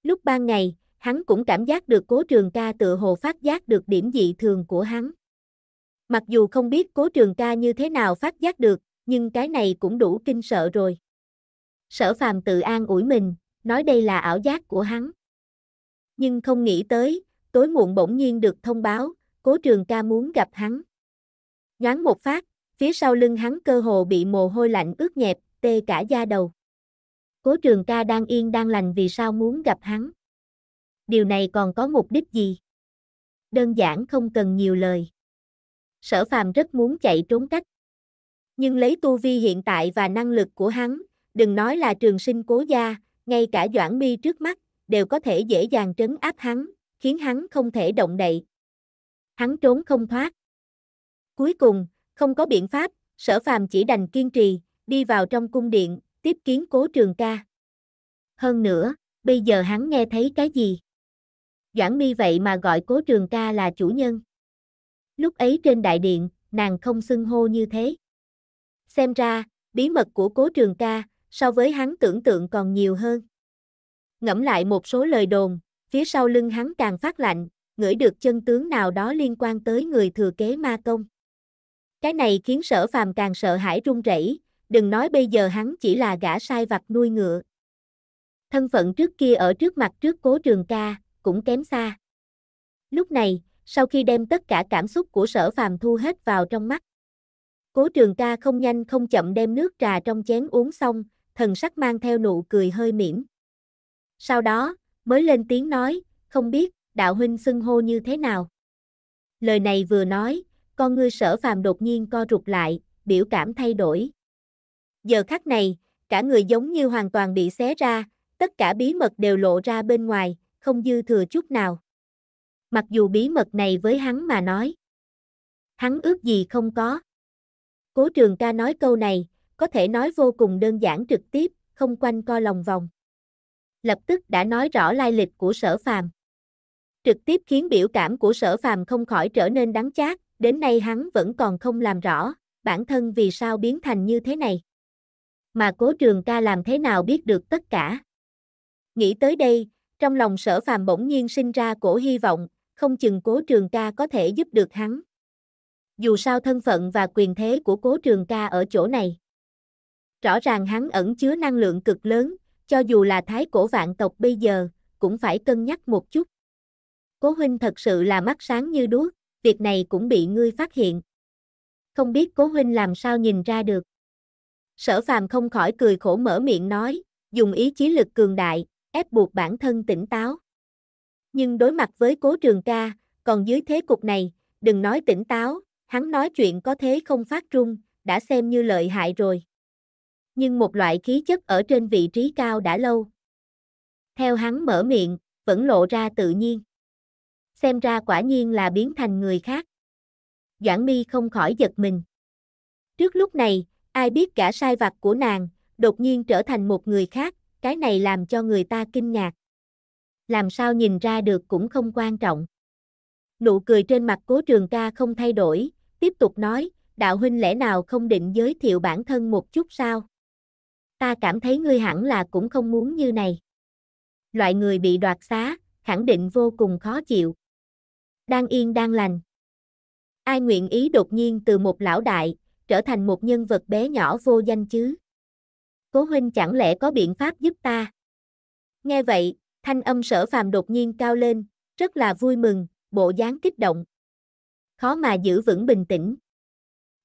Lúc ban ngày, hắn cũng cảm giác được cố trường ca tựa hồ phát giác được điểm dị thường của hắn. Mặc dù không biết cố trường ca như thế nào phát giác được, nhưng cái này cũng đủ kinh sợ rồi. Sở phàm tự an ủi mình, nói đây là ảo giác của hắn. Nhưng không nghĩ tới, tối muộn bỗng nhiên được thông báo, cố trường ca muốn gặp hắn. Nhoáng một phát, phía sau lưng hắn cơ hồ bị mồ hôi lạnh ướt nhẹp, tê cả da đầu. Cố trường ca đang yên đang lành vì sao muốn gặp hắn điều này còn có mục đích gì? Đơn giản không cần nhiều lời. Sở phàm rất muốn chạy trốn cách. Nhưng lấy tu vi hiện tại và năng lực của hắn, đừng nói là trường sinh cố gia, ngay cả Doãn Mi trước mắt, đều có thể dễ dàng trấn áp hắn, khiến hắn không thể động đậy. Hắn trốn không thoát. Cuối cùng, không có biện pháp, sở phàm chỉ đành kiên trì, đi vào trong cung điện, tiếp kiến cố trường ca. Hơn nữa, bây giờ hắn nghe thấy cái gì? Doãn mi vậy mà gọi cố trường ca là chủ nhân. Lúc ấy trên đại điện, nàng không xưng hô như thế. Xem ra, bí mật của cố trường ca, so với hắn tưởng tượng còn nhiều hơn. Ngẫm lại một số lời đồn, phía sau lưng hắn càng phát lạnh, ngửi được chân tướng nào đó liên quan tới người thừa kế ma công. Cái này khiến sở phàm càng sợ hãi run rẩy, đừng nói bây giờ hắn chỉ là gã sai vặt nuôi ngựa. Thân phận trước kia ở trước mặt trước cố trường ca, cũng kém xa. Lúc này, sau khi đem tất cả cảm xúc của sở phàm thu hết vào trong mắt. Cố trường ca không nhanh không chậm đem nước trà trong chén uống xong, thần sắc mang theo nụ cười hơi mỉm. Sau đó, mới lên tiếng nói, không biết, đạo huynh xưng hô như thế nào. Lời này vừa nói, con ngươi sở phàm đột nhiên co rụt lại, biểu cảm thay đổi. Giờ khắc này, cả người giống như hoàn toàn bị xé ra, tất cả bí mật đều lộ ra bên ngoài, không dư thừa chút nào. Mặc dù bí mật này với hắn mà nói, hắn ước gì không có. Cố trường ca nói câu này, có thể nói vô cùng đơn giản trực tiếp, không quanh co lòng vòng. Lập tức đã nói rõ lai lịch của sở phàm. Trực tiếp khiến biểu cảm của sở phàm không khỏi trở nên đắng chát, đến nay hắn vẫn còn không làm rõ, bản thân vì sao biến thành như thế này. Mà cố trường ca làm thế nào biết được tất cả. Nghĩ tới đây, trong lòng sở phàm bỗng nhiên sinh ra cổ hy vọng, không chừng cố trường ca có thể giúp được hắn. Dù sao thân phận và quyền thế của cố trường ca ở chỗ này. Rõ ràng hắn ẩn chứa năng lượng cực lớn, cho dù là thái cổ vạn tộc bây giờ, cũng phải cân nhắc một chút. Cố huynh thật sự là mắt sáng như đuốc, việc này cũng bị ngươi phát hiện. Không biết cố huynh làm sao nhìn ra được. Sở phàm không khỏi cười khổ mở miệng nói, dùng ý chí lực cường đại, ép buộc bản thân tỉnh táo. Nhưng đối mặt với cố trường ca, còn dưới thế cục này, đừng nói tỉnh táo, hắn nói chuyện có thế không phát trung, đã xem như lợi hại rồi. Nhưng một loại khí chất ở trên vị trí cao đã lâu. Theo hắn mở miệng, vẫn lộ ra tự nhiên. Xem ra quả nhiên là biến thành người khác. Doãn mi không khỏi giật mình. Trước lúc này, ai biết cả sai vặt của nàng, đột nhiên trở thành một người khác, cái này làm cho người ta kinh ngạc. Làm sao nhìn ra được cũng không quan trọng. Nụ cười trên mặt cố trường ca không thay đổi, tiếp tục nói, đạo huynh lẽ nào không định giới thiệu bản thân một chút sao? Ta cảm thấy ngươi hẳn là cũng không muốn như này. Loại người bị đoạt xá, khẳng định vô cùng khó chịu. Đang yên đang lành. Ai nguyện ý đột nhiên từ một lão đại, trở thành một nhân vật bé nhỏ vô danh chứ? cố huynh chẳng lẽ có biện pháp giúp ta? Nghe vậy, thanh âm sở phàm đột nhiên cao lên, rất là vui mừng, bộ dáng kích động. Khó mà giữ vững bình tĩnh.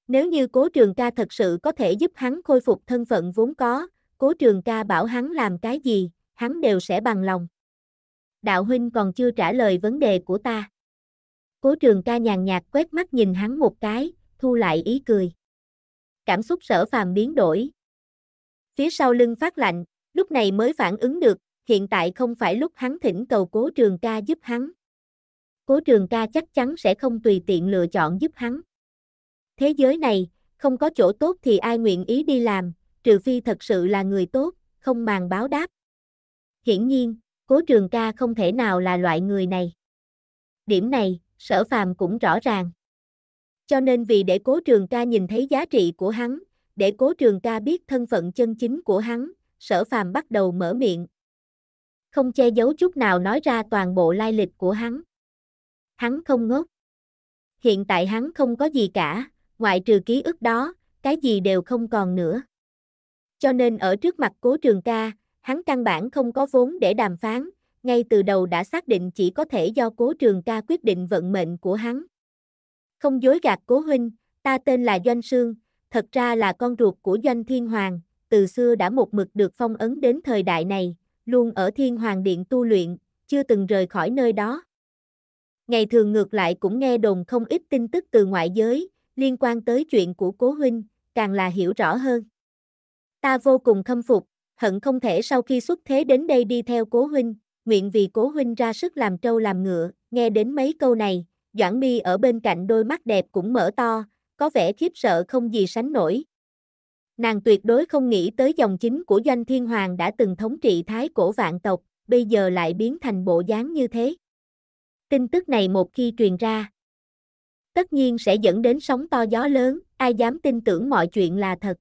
Nếu như cố trường ca thật sự có thể giúp hắn khôi phục thân phận vốn có, cố trường ca bảo hắn làm cái gì, hắn đều sẽ bằng lòng. Đạo huynh còn chưa trả lời vấn đề của ta. Cố trường ca nhàn nhạt quét mắt nhìn hắn một cái, thu lại ý cười. Cảm xúc sở phàm biến đổi, phía sau lưng phát lạnh, lúc này mới phản ứng được, hiện tại không phải lúc hắn thỉnh cầu cố trường ca giúp hắn. Cố trường ca chắc chắn sẽ không tùy tiện lựa chọn giúp hắn. Thế giới này, không có chỗ tốt thì ai nguyện ý đi làm, trừ phi thật sự là người tốt, không màng báo đáp. Hiển nhiên, cố trường ca không thể nào là loại người này. Điểm này, sở phàm cũng rõ ràng. Cho nên vì để cố trường ca nhìn thấy giá trị của hắn, để cố trường ca biết thân phận chân chính của hắn, sở phàm bắt đầu mở miệng. Không che giấu chút nào nói ra toàn bộ lai lịch của hắn. Hắn không ngốc. Hiện tại hắn không có gì cả, ngoại trừ ký ức đó, cái gì đều không còn nữa. Cho nên ở trước mặt cố trường ca, hắn căn bản không có vốn để đàm phán, ngay từ đầu đã xác định chỉ có thể do cố trường ca quyết định vận mệnh của hắn. Không dối gạt cố huynh, ta tên là Doanh Sương, thật ra là con ruột của Doanh Thiên Hoàng, từ xưa đã một mực được phong ấn đến thời đại này, luôn ở Thiên Hoàng Điện tu luyện, chưa từng rời khỏi nơi đó. Ngày thường ngược lại cũng nghe đồn không ít tin tức từ ngoại giới, liên quan tới chuyện của cố huynh, càng là hiểu rõ hơn. Ta vô cùng khâm phục, hận không thể sau khi xuất thế đến đây đi theo cố huynh, nguyện vì cố huynh ra sức làm trâu làm ngựa, nghe đến mấy câu này, Doãn Mi ở bên cạnh đôi mắt đẹp cũng mở to, có vẻ khiếp sợ không gì sánh nổi. Nàng tuyệt đối không nghĩ tới dòng chính của Doanh Thiên Hoàng đã từng thống trị thái cổ vạn tộc, bây giờ lại biến thành bộ dáng như thế. Tin tức này một khi truyền ra, tất nhiên sẽ dẫn đến sóng to gió lớn, ai dám tin tưởng mọi chuyện là thật.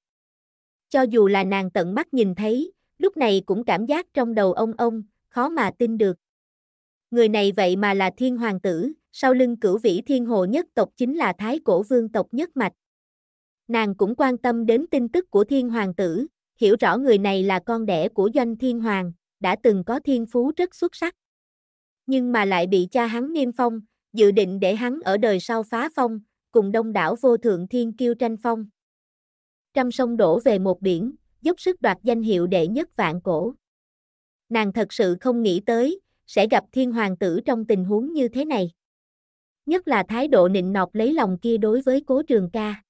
Cho dù là nàng tận mắt nhìn thấy, lúc này cũng cảm giác trong đầu ông ông, khó mà tin được. Người này vậy mà là thiên hoàng tử, sau lưng cửu vĩ thiên hồ nhất tộc chính là thái cổ vương tộc nhất mạch. Nàng cũng quan tâm đến tin tức của thiên hoàng tử, hiểu rõ người này là con đẻ của doanh thiên hoàng, đã từng có thiên phú rất xuất sắc. Nhưng mà lại bị cha hắn niêm phong, dự định để hắn ở đời sau phá phong, cùng đông đảo vô thượng thiên kiêu tranh phong. Trăm sông đổ về một biển, dốc sức đoạt danh hiệu đệ nhất vạn cổ. Nàng thật sự không nghĩ tới, sẽ gặp thiên hoàng tử trong tình huống như thế này nhất là thái độ nịnh nọt lấy lòng kia đối với cố trường ca.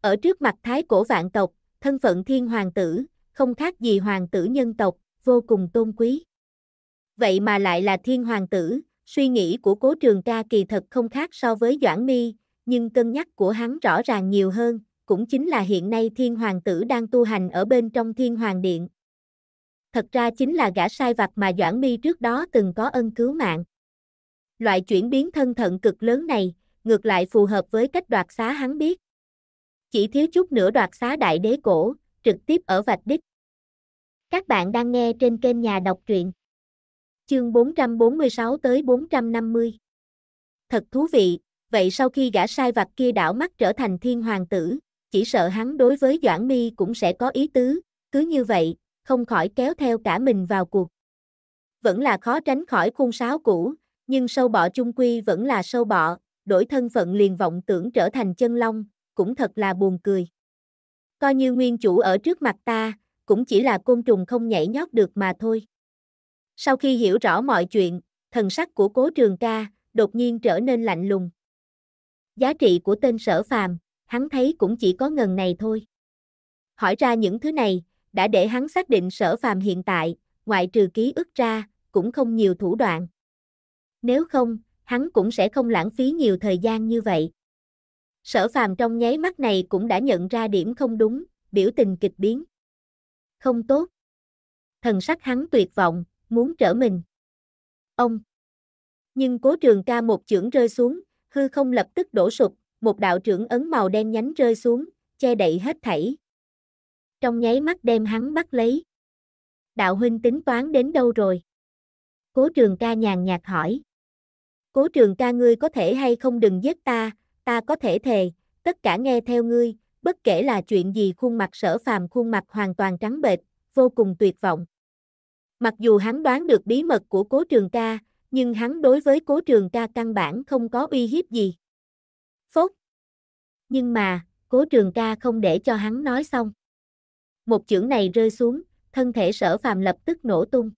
Ở trước mặt thái cổ vạn tộc, thân phận thiên hoàng tử, không khác gì hoàng tử nhân tộc, vô cùng tôn quý. Vậy mà lại là thiên hoàng tử, suy nghĩ của cố trường ca kỳ thật không khác so với Doãn Mi, nhưng cân nhắc của hắn rõ ràng nhiều hơn, cũng chính là hiện nay thiên hoàng tử đang tu hành ở bên trong thiên hoàng điện. Thật ra chính là gã sai vặt mà Doãn Mi trước đó từng có ân cứu mạng loại chuyển biến thân thận cực lớn này, ngược lại phù hợp với cách đoạt xá hắn biết. Chỉ thiếu chút nữa đoạt xá đại đế cổ, trực tiếp ở vạch đích. Các bạn đang nghe trên kênh nhà đọc truyện. Chương 446 tới 450. Thật thú vị, vậy sau khi gã sai vặt kia đảo mắt trở thành thiên hoàng tử, chỉ sợ hắn đối với Doãn Mi cũng sẽ có ý tứ, cứ như vậy, không khỏi kéo theo cả mình vào cuộc. Vẫn là khó tránh khỏi khuôn sáo cũ, nhưng sâu bọ chung quy vẫn là sâu bọ, đổi thân phận liền vọng tưởng trở thành chân long, cũng thật là buồn cười. Coi như nguyên chủ ở trước mặt ta, cũng chỉ là côn trùng không nhảy nhót được mà thôi. Sau khi hiểu rõ mọi chuyện, thần sắc của cố trường ca, đột nhiên trở nên lạnh lùng. Giá trị của tên sở phàm, hắn thấy cũng chỉ có ngần này thôi. Hỏi ra những thứ này, đã để hắn xác định sở phàm hiện tại, ngoại trừ ký ức ra, cũng không nhiều thủ đoạn nếu không, hắn cũng sẽ không lãng phí nhiều thời gian như vậy. Sở phàm trong nháy mắt này cũng đã nhận ra điểm không đúng, biểu tình kịch biến. Không tốt. Thần sắc hắn tuyệt vọng, muốn trở mình. Ông. Nhưng cố trường ca một chưởng rơi xuống, hư không lập tức đổ sụp, một đạo trưởng ấn màu đen nhánh rơi xuống, che đậy hết thảy. Trong nháy mắt đem hắn bắt lấy. Đạo huynh tính toán đến đâu rồi? Cố trường ca nhàn nhạt hỏi. Cố trường ca ngươi có thể hay không đừng giết ta, ta có thể thề, tất cả nghe theo ngươi, bất kể là chuyện gì khuôn mặt sở phàm khuôn mặt hoàn toàn trắng bệch, vô cùng tuyệt vọng. Mặc dù hắn đoán được bí mật của cố trường ca, nhưng hắn đối với cố trường ca căn bản không có uy hiếp gì. Phốt! Nhưng mà, cố trường ca không để cho hắn nói xong. Một chưởng này rơi xuống, thân thể sở phàm lập tức nổ tung.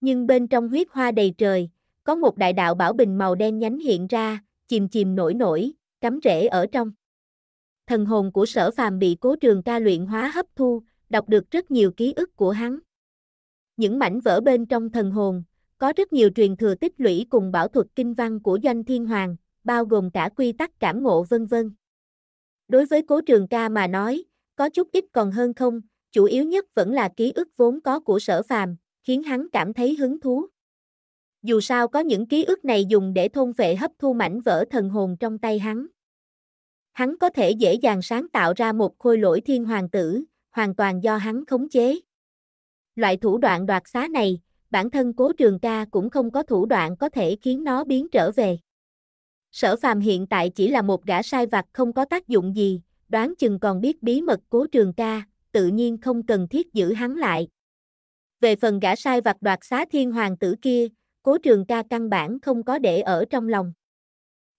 Nhưng bên trong huyết hoa đầy trời, có một đại đạo bảo bình màu đen nhánh hiện ra, chìm chìm nổi nổi, cắm rễ ở trong. Thần hồn của sở phàm bị cố trường ca luyện hóa hấp thu, đọc được rất nhiều ký ức của hắn. Những mảnh vỡ bên trong thần hồn, có rất nhiều truyền thừa tích lũy cùng bảo thuật kinh văn của Doanh Thiên Hoàng, bao gồm cả quy tắc cảm ngộ vân vân. Đối với cố trường ca mà nói, có chút ít còn hơn không, chủ yếu nhất vẫn là ký ức vốn có của sở phàm, khiến hắn cảm thấy hứng thú dù sao có những ký ức này dùng để thôn phệ hấp thu mảnh vỡ thần hồn trong tay hắn. Hắn có thể dễ dàng sáng tạo ra một khôi lỗi thiên hoàng tử, hoàn toàn do hắn khống chế. Loại thủ đoạn đoạt xá này, bản thân cố trường ca cũng không có thủ đoạn có thể khiến nó biến trở về. Sở phàm hiện tại chỉ là một gã sai vặt không có tác dụng gì, đoán chừng còn biết bí mật cố trường ca, tự nhiên không cần thiết giữ hắn lại. Về phần gã sai vặt đoạt xá thiên hoàng tử kia, cố trường ca căn bản không có để ở trong lòng.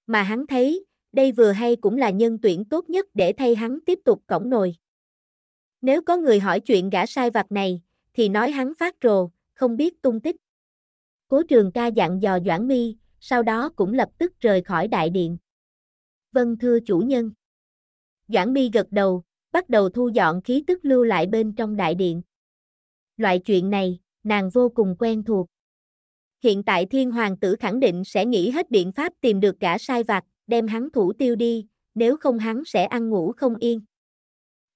Mà hắn thấy, đây vừa hay cũng là nhân tuyển tốt nhất để thay hắn tiếp tục cổng nồi. Nếu có người hỏi chuyện gã sai vặt này, thì nói hắn phát rồ, không biết tung tích. Cố trường ca dặn dò Doãn Mi, sau đó cũng lập tức rời khỏi đại điện. Vâng thưa chủ nhân. Doãn Mi gật đầu, bắt đầu thu dọn khí tức lưu lại bên trong đại điện. Loại chuyện này, nàng vô cùng quen thuộc. Hiện tại thiên hoàng tử khẳng định sẽ nghĩ hết biện pháp tìm được cả sai vặt, đem hắn thủ tiêu đi, nếu không hắn sẽ ăn ngủ không yên.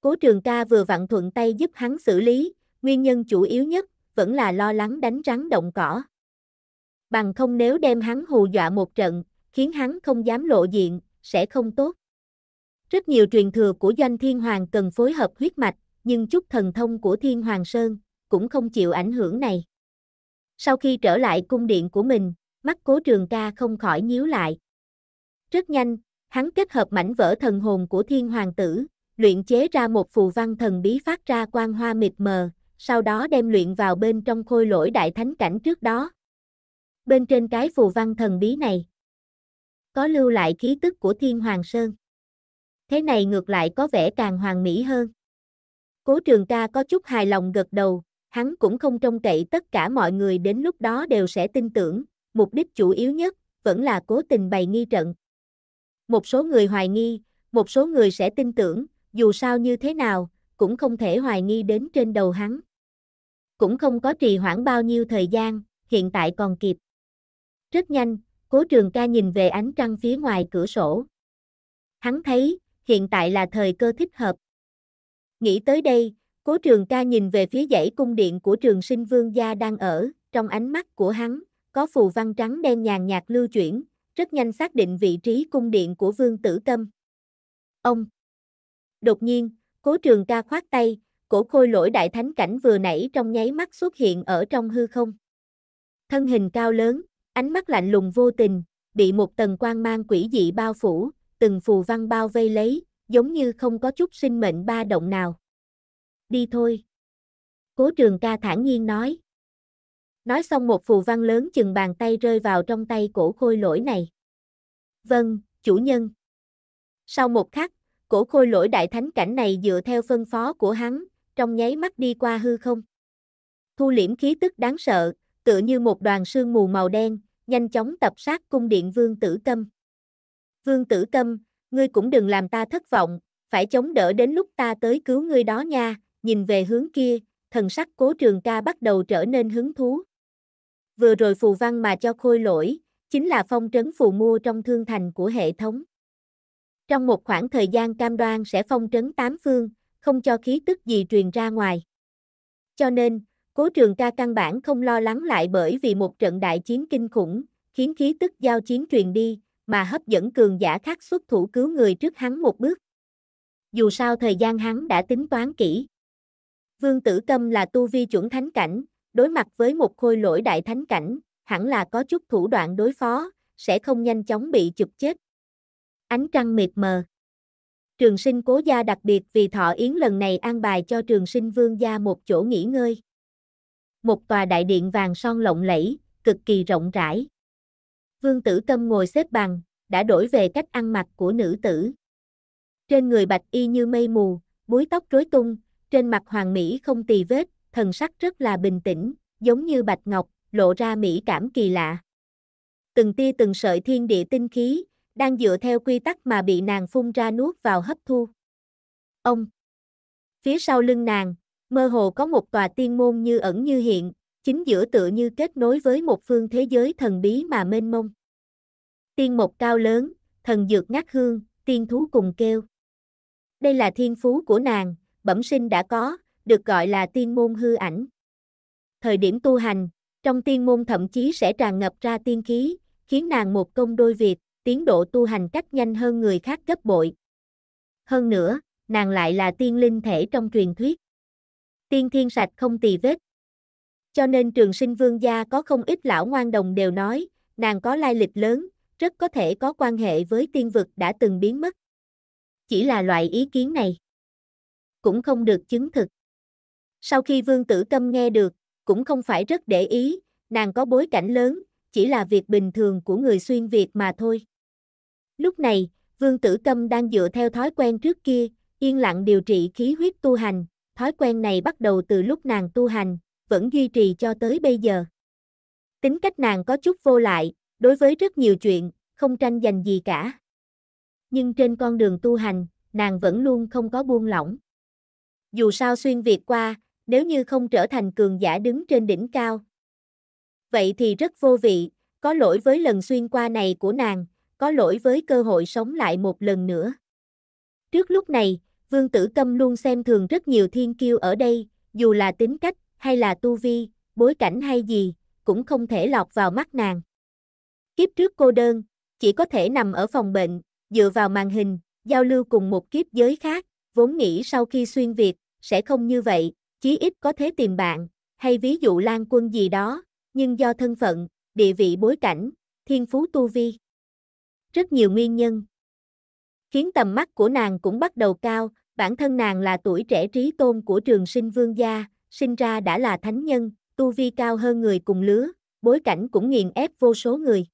Cố trường ca vừa vặn thuận tay giúp hắn xử lý, nguyên nhân chủ yếu nhất vẫn là lo lắng đánh rắn động cỏ. Bằng không nếu đem hắn hù dọa một trận, khiến hắn không dám lộ diện, sẽ không tốt. Rất nhiều truyền thừa của doanh thiên hoàng cần phối hợp huyết mạch, nhưng chút thần thông của thiên hoàng sơn cũng không chịu ảnh hưởng này. Sau khi trở lại cung điện của mình, mắt cố trường ca không khỏi nhíu lại. Rất nhanh, hắn kết hợp mảnh vỡ thần hồn của thiên hoàng tử, luyện chế ra một phù văn thần bí phát ra quang hoa mịt mờ, sau đó đem luyện vào bên trong khôi lỗi đại thánh cảnh trước đó. Bên trên cái phù văn thần bí này, có lưu lại khí tức của thiên hoàng sơn. Thế này ngược lại có vẻ càng hoàng mỹ hơn. Cố trường ca có chút hài lòng gật đầu, hắn cũng không trông cậy tất cả mọi người đến lúc đó đều sẽ tin tưởng, mục đích chủ yếu nhất vẫn là cố tình bày nghi trận. Một số người hoài nghi, một số người sẽ tin tưởng, dù sao như thế nào, cũng không thể hoài nghi đến trên đầu hắn. Cũng không có trì hoãn bao nhiêu thời gian, hiện tại còn kịp. Rất nhanh, cố trường ca nhìn về ánh trăng phía ngoài cửa sổ. Hắn thấy, hiện tại là thời cơ thích hợp. Nghĩ tới đây, Cố trường ca nhìn về phía dãy cung điện của trường sinh vương gia đang ở, trong ánh mắt của hắn, có phù văn trắng đen nhàn nhạt lưu chuyển, rất nhanh xác định vị trí cung điện của vương tử Tâm. Ông! Đột nhiên, cố trường ca khoát tay, cổ khôi lỗi đại thánh cảnh vừa nãy trong nháy mắt xuất hiện ở trong hư không. Thân hình cao lớn, ánh mắt lạnh lùng vô tình, bị một tầng quang mang quỷ dị bao phủ, từng phù văn bao vây lấy, giống như không có chút sinh mệnh ba động nào đi thôi. Cố trường ca thản nhiên nói. Nói xong một phù văn lớn chừng bàn tay rơi vào trong tay cổ khôi lỗi này. Vâng, chủ nhân. Sau một khắc, cổ khôi lỗi đại thánh cảnh này dựa theo phân phó của hắn, trong nháy mắt đi qua hư không. Thu liễm khí tức đáng sợ, tựa như một đoàn sương mù màu đen, nhanh chóng tập sát cung điện vương tử câm. Vương tử câm, ngươi cũng đừng làm ta thất vọng, phải chống đỡ đến lúc ta tới cứu ngươi đó nha, nhìn về hướng kia, thần sắc cố trường ca bắt đầu trở nên hứng thú. Vừa rồi phù văn mà cho khôi lỗi, chính là phong trấn phù mua trong thương thành của hệ thống. Trong một khoảng thời gian cam đoan sẽ phong trấn tám phương, không cho khí tức gì truyền ra ngoài. Cho nên, cố trường ca căn bản không lo lắng lại bởi vì một trận đại chiến kinh khủng, khiến khí tức giao chiến truyền đi, mà hấp dẫn cường giả khác xuất thủ cứu người trước hắn một bước. Dù sao thời gian hắn đã tính toán kỹ. Vương Tử Câm là tu vi chuẩn thánh cảnh, đối mặt với một khôi lỗi đại thánh cảnh, hẳn là có chút thủ đoạn đối phó, sẽ không nhanh chóng bị chụp chết. Ánh trăng mịt mờ. Trường sinh cố gia đặc biệt vì thọ yến lần này an bài cho trường sinh vương gia một chỗ nghỉ ngơi. Một tòa đại điện vàng son lộng lẫy, cực kỳ rộng rãi. Vương tử câm ngồi xếp bằng, đã đổi về cách ăn mặc của nữ tử. Trên người bạch y như mây mù, búi tóc rối tung, trên mặt hoàng mỹ không tì vết, thần sắc rất là bình tĩnh, giống như bạch ngọc, lộ ra mỹ cảm kỳ lạ. Từng tia từng sợi thiên địa tinh khí, đang dựa theo quy tắc mà bị nàng phun ra nuốt vào hấp thu. Ông Phía sau lưng nàng, mơ hồ có một tòa tiên môn như ẩn như hiện, chính giữa tựa như kết nối với một phương thế giới thần bí mà mênh mông. Tiên mộc cao lớn, thần dược ngát hương, tiên thú cùng kêu. Đây là thiên phú của nàng, bẩm sinh đã có, được gọi là tiên môn hư ảnh. Thời điểm tu hành, trong tiên môn thậm chí sẽ tràn ngập ra tiên khí, khiến nàng một công đôi việc, tiến độ tu hành cách nhanh hơn người khác gấp bội. Hơn nữa, nàng lại là tiên linh thể trong truyền thuyết. Tiên thiên sạch không tì vết. Cho nên trường sinh vương gia có không ít lão ngoan đồng đều nói, nàng có lai lịch lớn, rất có thể có quan hệ với tiên vực đã từng biến mất. Chỉ là loại ý kiến này cũng không được chứng thực. Sau khi Vương Tử Câm nghe được, cũng không phải rất để ý, nàng có bối cảnh lớn, chỉ là việc bình thường của người xuyên Việt mà thôi. Lúc này, Vương Tử Câm đang dựa theo thói quen trước kia, yên lặng điều trị khí huyết tu hành, thói quen này bắt đầu từ lúc nàng tu hành, vẫn duy trì cho tới bây giờ. Tính cách nàng có chút vô lại, đối với rất nhiều chuyện, không tranh giành gì cả. Nhưng trên con đường tu hành, nàng vẫn luôn không có buông lỏng dù sao xuyên Việt qua, nếu như không trở thành cường giả đứng trên đỉnh cao. Vậy thì rất vô vị, có lỗi với lần xuyên qua này của nàng, có lỗi với cơ hội sống lại một lần nữa. Trước lúc này, Vương Tử Câm luôn xem thường rất nhiều thiên kiêu ở đây, dù là tính cách, hay là tu vi, bối cảnh hay gì, cũng không thể lọt vào mắt nàng. Kiếp trước cô đơn, chỉ có thể nằm ở phòng bệnh, dựa vào màn hình, giao lưu cùng một kiếp giới khác, vốn nghĩ sau khi xuyên Việt, sẽ không như vậy, chí ít có thế tìm bạn, hay ví dụ lan quân gì đó, nhưng do thân phận, địa vị bối cảnh, thiên phú tu vi. Rất nhiều nguyên nhân. Khiến tầm mắt của nàng cũng bắt đầu cao, bản thân nàng là tuổi trẻ trí tôn của trường sinh vương gia, sinh ra đã là thánh nhân, tu vi cao hơn người cùng lứa, bối cảnh cũng nghiền ép vô số người.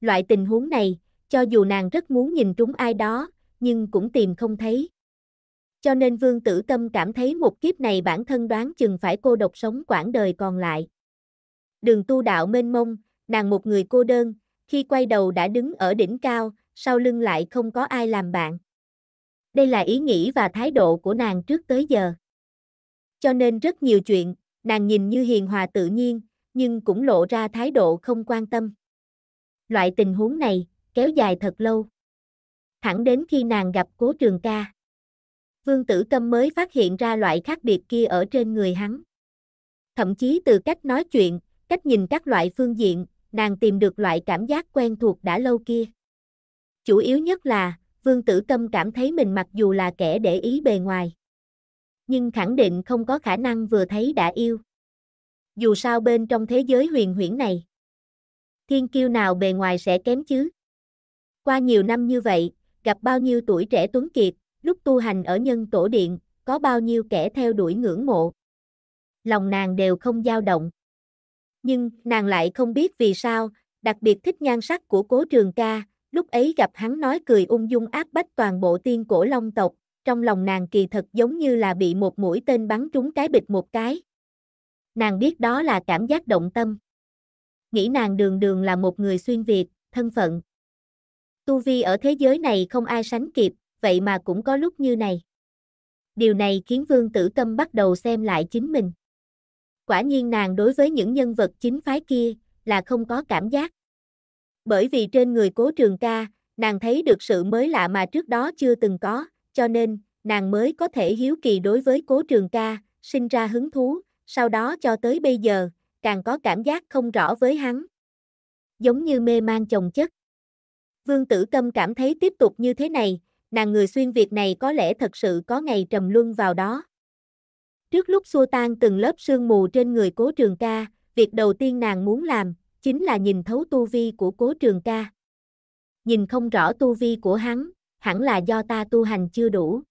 Loại tình huống này, cho dù nàng rất muốn nhìn trúng ai đó, nhưng cũng tìm không thấy. Cho nên Vương Tử Tâm cảm thấy một kiếp này bản thân đoán chừng phải cô độc sống quãng đời còn lại. Đường tu đạo mênh mông, nàng một người cô đơn, khi quay đầu đã đứng ở đỉnh cao, sau lưng lại không có ai làm bạn. Đây là ý nghĩ và thái độ của nàng trước tới giờ. Cho nên rất nhiều chuyện, nàng nhìn như hiền hòa tự nhiên, nhưng cũng lộ ra thái độ không quan tâm. Loại tình huống này, kéo dài thật lâu. Thẳng đến khi nàng gặp cố trường ca. Vương Tử Tâm mới phát hiện ra loại khác biệt kia ở trên người hắn. Thậm chí từ cách nói chuyện, cách nhìn các loại phương diện, nàng tìm được loại cảm giác quen thuộc đã lâu kia. Chủ yếu nhất là, Vương Tử Tâm cảm thấy mình mặc dù là kẻ để ý bề ngoài, nhưng khẳng định không có khả năng vừa thấy đã yêu. Dù sao bên trong thế giới huyền huyễn này, thiên kiêu nào bề ngoài sẽ kém chứ? Qua nhiều năm như vậy, gặp bao nhiêu tuổi trẻ tuấn kiệt, lúc tu hành ở nhân tổ điện, có bao nhiêu kẻ theo đuổi ngưỡng mộ. Lòng nàng đều không dao động. Nhưng, nàng lại không biết vì sao, đặc biệt thích nhan sắc của cố trường ca, lúc ấy gặp hắn nói cười ung dung áp bách toàn bộ tiên cổ long tộc, trong lòng nàng kỳ thật giống như là bị một mũi tên bắn trúng cái bịch một cái. Nàng biết đó là cảm giác động tâm. Nghĩ nàng đường đường là một người xuyên Việt, thân phận. Tu vi ở thế giới này không ai sánh kịp, vậy mà cũng có lúc như này. Điều này khiến Vương Tử Tâm bắt đầu xem lại chính mình. Quả nhiên nàng đối với những nhân vật chính phái kia là không có cảm giác. Bởi vì trên người cố trường ca, nàng thấy được sự mới lạ mà trước đó chưa từng có, cho nên, nàng mới có thể hiếu kỳ đối với cố trường ca, sinh ra hứng thú, sau đó cho tới bây giờ, càng có cảm giác không rõ với hắn. Giống như mê man chồng chất. Vương tử tâm cảm thấy tiếp tục như thế này, nàng người xuyên việc này có lẽ thật sự có ngày trầm luân vào đó. Trước lúc xua tan từng lớp sương mù trên người cố trường ca, việc đầu tiên nàng muốn làm, chính là nhìn thấu tu vi của cố trường ca. Nhìn không rõ tu vi của hắn, hẳn là do ta tu hành chưa đủ.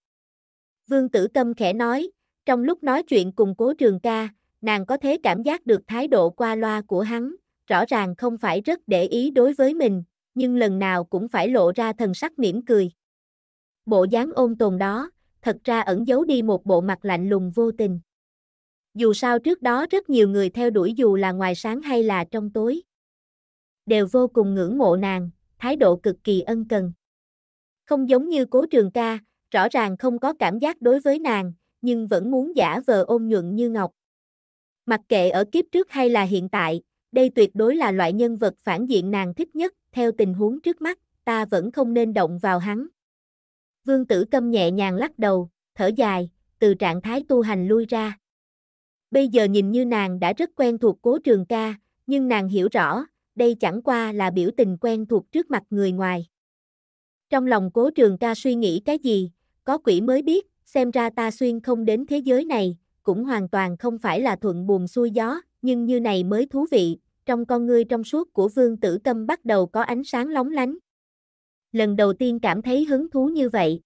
Vương tử tâm khẽ nói, trong lúc nói chuyện cùng cố trường ca, nàng có thể cảm giác được thái độ qua loa của hắn, rõ ràng không phải rất để ý đối với mình, nhưng lần nào cũng phải lộ ra thần sắc mỉm cười bộ dáng ôn tồn đó, thật ra ẩn giấu đi một bộ mặt lạnh lùng vô tình. Dù sao trước đó rất nhiều người theo đuổi dù là ngoài sáng hay là trong tối. Đều vô cùng ngưỡng mộ nàng, thái độ cực kỳ ân cần. Không giống như cố trường ca, rõ ràng không có cảm giác đối với nàng, nhưng vẫn muốn giả vờ ôn nhuận như ngọc. Mặc kệ ở kiếp trước hay là hiện tại, đây tuyệt đối là loại nhân vật phản diện nàng thích nhất, theo tình huống trước mắt, ta vẫn không nên động vào hắn. Vương tử câm nhẹ nhàng lắc đầu, thở dài, từ trạng thái tu hành lui ra. Bây giờ nhìn như nàng đã rất quen thuộc cố trường ca, nhưng nàng hiểu rõ, đây chẳng qua là biểu tình quen thuộc trước mặt người ngoài. Trong lòng cố trường ca suy nghĩ cái gì, có quỷ mới biết, xem ra ta xuyên không đến thế giới này, cũng hoàn toàn không phải là thuận buồm xuôi gió, nhưng như này mới thú vị, trong con ngươi trong suốt của vương tử câm bắt đầu có ánh sáng lóng lánh lần đầu tiên cảm thấy hứng thú như vậy.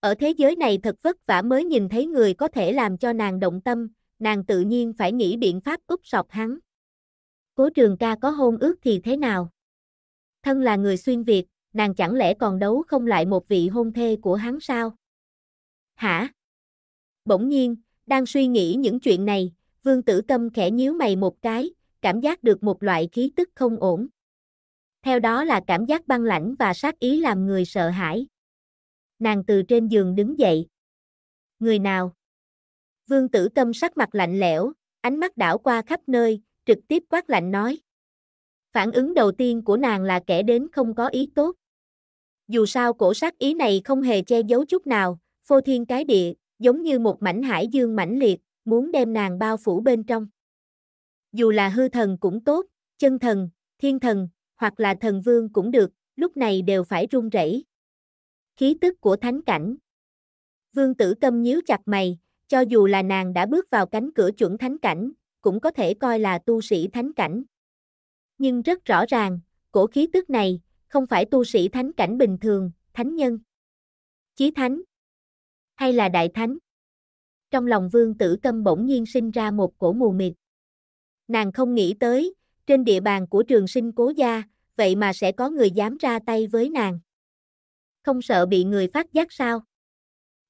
Ở thế giới này thật vất vả mới nhìn thấy người có thể làm cho nàng động tâm, nàng tự nhiên phải nghĩ biện pháp úp sọt hắn. Cố trường ca có hôn ước thì thế nào? Thân là người xuyên Việt, nàng chẳng lẽ còn đấu không lại một vị hôn thê của hắn sao? Hả? Bỗng nhiên, đang suy nghĩ những chuyện này, vương tử tâm khẽ nhíu mày một cái, cảm giác được một loại khí tức không ổn theo đó là cảm giác băng lãnh và sát ý làm người sợ hãi. Nàng từ trên giường đứng dậy. Người nào? Vương tử tâm sắc mặt lạnh lẽo, ánh mắt đảo qua khắp nơi, trực tiếp quát lạnh nói. Phản ứng đầu tiên của nàng là kẻ đến không có ý tốt. Dù sao cổ sát ý này không hề che giấu chút nào, phô thiên cái địa, giống như một mảnh hải dương mãnh liệt, muốn đem nàng bao phủ bên trong. Dù là hư thần cũng tốt, chân thần, thiên thần, hoặc là thần vương cũng được, lúc này đều phải run rẩy. Khí tức của thánh cảnh. Vương tử câm nhíu chặt mày, cho dù là nàng đã bước vào cánh cửa chuẩn thánh cảnh, cũng có thể coi là tu sĩ thánh cảnh. Nhưng rất rõ ràng, cổ khí tức này, không phải tu sĩ thánh cảnh bình thường, thánh nhân. Chí thánh. Hay là đại thánh. Trong lòng vương tử tâm bỗng nhiên sinh ra một cổ mù mịt. Nàng không nghĩ tới, trên địa bàn của trường sinh cố gia, vậy mà sẽ có người dám ra tay với nàng. Không sợ bị người phát giác sao?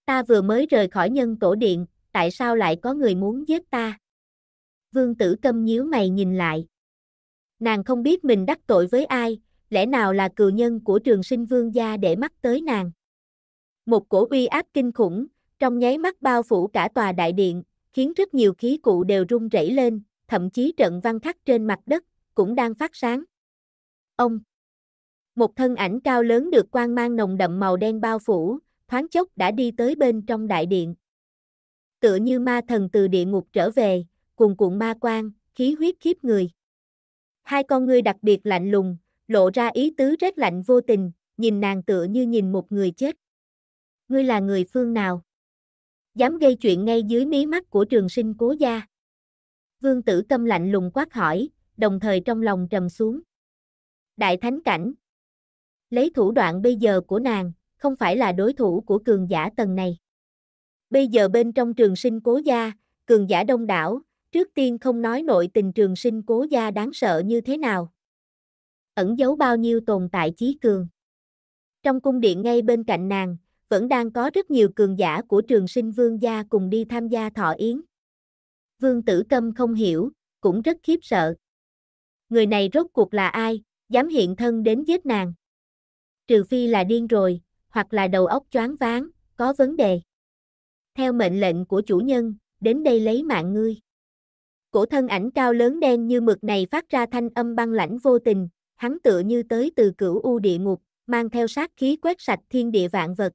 Ta vừa mới rời khỏi nhân tổ điện, tại sao lại có người muốn giết ta? Vương tử câm nhíu mày nhìn lại. Nàng không biết mình đắc tội với ai, lẽ nào là cừu nhân của trường sinh vương gia để mắt tới nàng. Một cổ uy áp kinh khủng, trong nháy mắt bao phủ cả tòa đại điện, khiến rất nhiều khí cụ đều rung rẩy lên, thậm chí trận văn khắc trên mặt đất, cũng đang phát sáng. Ông Một thân ảnh cao lớn được quang mang nồng đậm màu đen bao phủ, thoáng chốc đã đi tới bên trong đại điện. Tựa như ma thần từ địa ngục trở về, cuồn cuộn ma quang, khí huyết khiếp người. Hai con ngươi đặc biệt lạnh lùng, lộ ra ý tứ rét lạnh vô tình, nhìn nàng tựa như nhìn một người chết. Ngươi là người phương nào? Dám gây chuyện ngay dưới mí mắt của trường sinh cố gia. Vương tử tâm lạnh lùng quát hỏi, đồng thời trong lòng trầm xuống. Đại thánh cảnh. Lấy thủ đoạn bây giờ của nàng, không phải là đối thủ của cường giả tầng này. Bây giờ bên trong trường sinh cố gia, cường giả đông đảo, trước tiên không nói nội tình trường sinh cố gia đáng sợ như thế nào. Ẩn giấu bao nhiêu tồn tại chí cường. Trong cung điện ngay bên cạnh nàng, vẫn đang có rất nhiều cường giả của trường sinh vương gia cùng đi tham gia thọ yến. Vương Tử Câm không hiểu, cũng rất khiếp sợ. Người này rốt cuộc là ai, dám hiện thân đến giết nàng? Trừ phi là điên rồi, hoặc là đầu óc choáng váng, có vấn đề. Theo mệnh lệnh của chủ nhân, đến đây lấy mạng ngươi. Cổ thân ảnh cao lớn đen như mực này phát ra thanh âm băng lãnh vô tình, hắn tựa như tới từ cửu u địa ngục, mang theo sát khí quét sạch thiên địa vạn vật.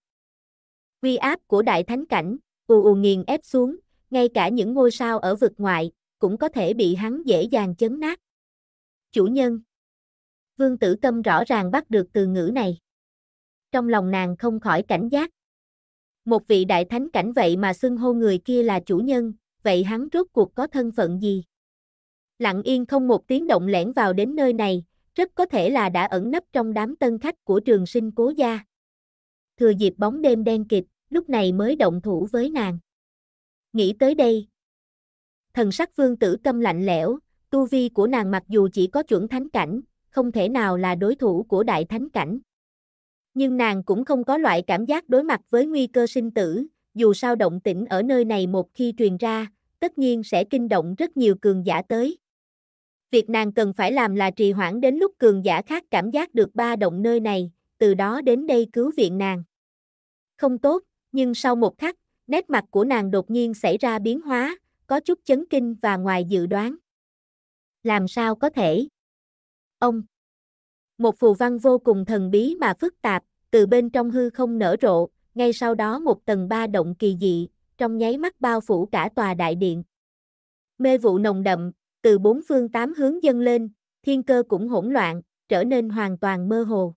Uy áp của đại thánh cảnh, ù ù nghiền ép xuống, ngay cả những ngôi sao ở vực ngoại, cũng có thể bị hắn dễ dàng chấn nát. Chủ nhân Vương tử câm rõ ràng bắt được từ ngữ này. Trong lòng nàng không khỏi cảnh giác. Một vị đại thánh cảnh vậy mà xưng hô người kia là chủ nhân, vậy hắn rốt cuộc có thân phận gì? Lặng yên không một tiếng động lẻn vào đến nơi này, rất có thể là đã ẩn nấp trong đám tân khách của trường sinh cố gia. Thừa dịp bóng đêm đen kịt, lúc này mới động thủ với nàng. Nghĩ tới đây. Thần sắc vương tử câm lạnh lẽo, tu vi của nàng mặc dù chỉ có chuẩn thánh cảnh, không thể nào là đối thủ của đại thánh cảnh. Nhưng nàng cũng không có loại cảm giác đối mặt với nguy cơ sinh tử, dù sao động tĩnh ở nơi này một khi truyền ra, tất nhiên sẽ kinh động rất nhiều cường giả tới. Việc nàng cần phải làm là trì hoãn đến lúc cường giả khác cảm giác được ba động nơi này, từ đó đến đây cứu viện nàng. Không tốt, nhưng sau một khắc, Nét mặt của nàng đột nhiên xảy ra biến hóa, có chút chấn kinh và ngoài dự đoán. Làm sao có thể? Ông. Một phù văn vô cùng thần bí mà phức tạp, từ bên trong hư không nở rộ, ngay sau đó một tầng ba động kỳ dị, trong nháy mắt bao phủ cả tòa đại điện. Mê vụ nồng đậm, từ bốn phương tám hướng dâng lên, thiên cơ cũng hỗn loạn, trở nên hoàn toàn mơ hồ.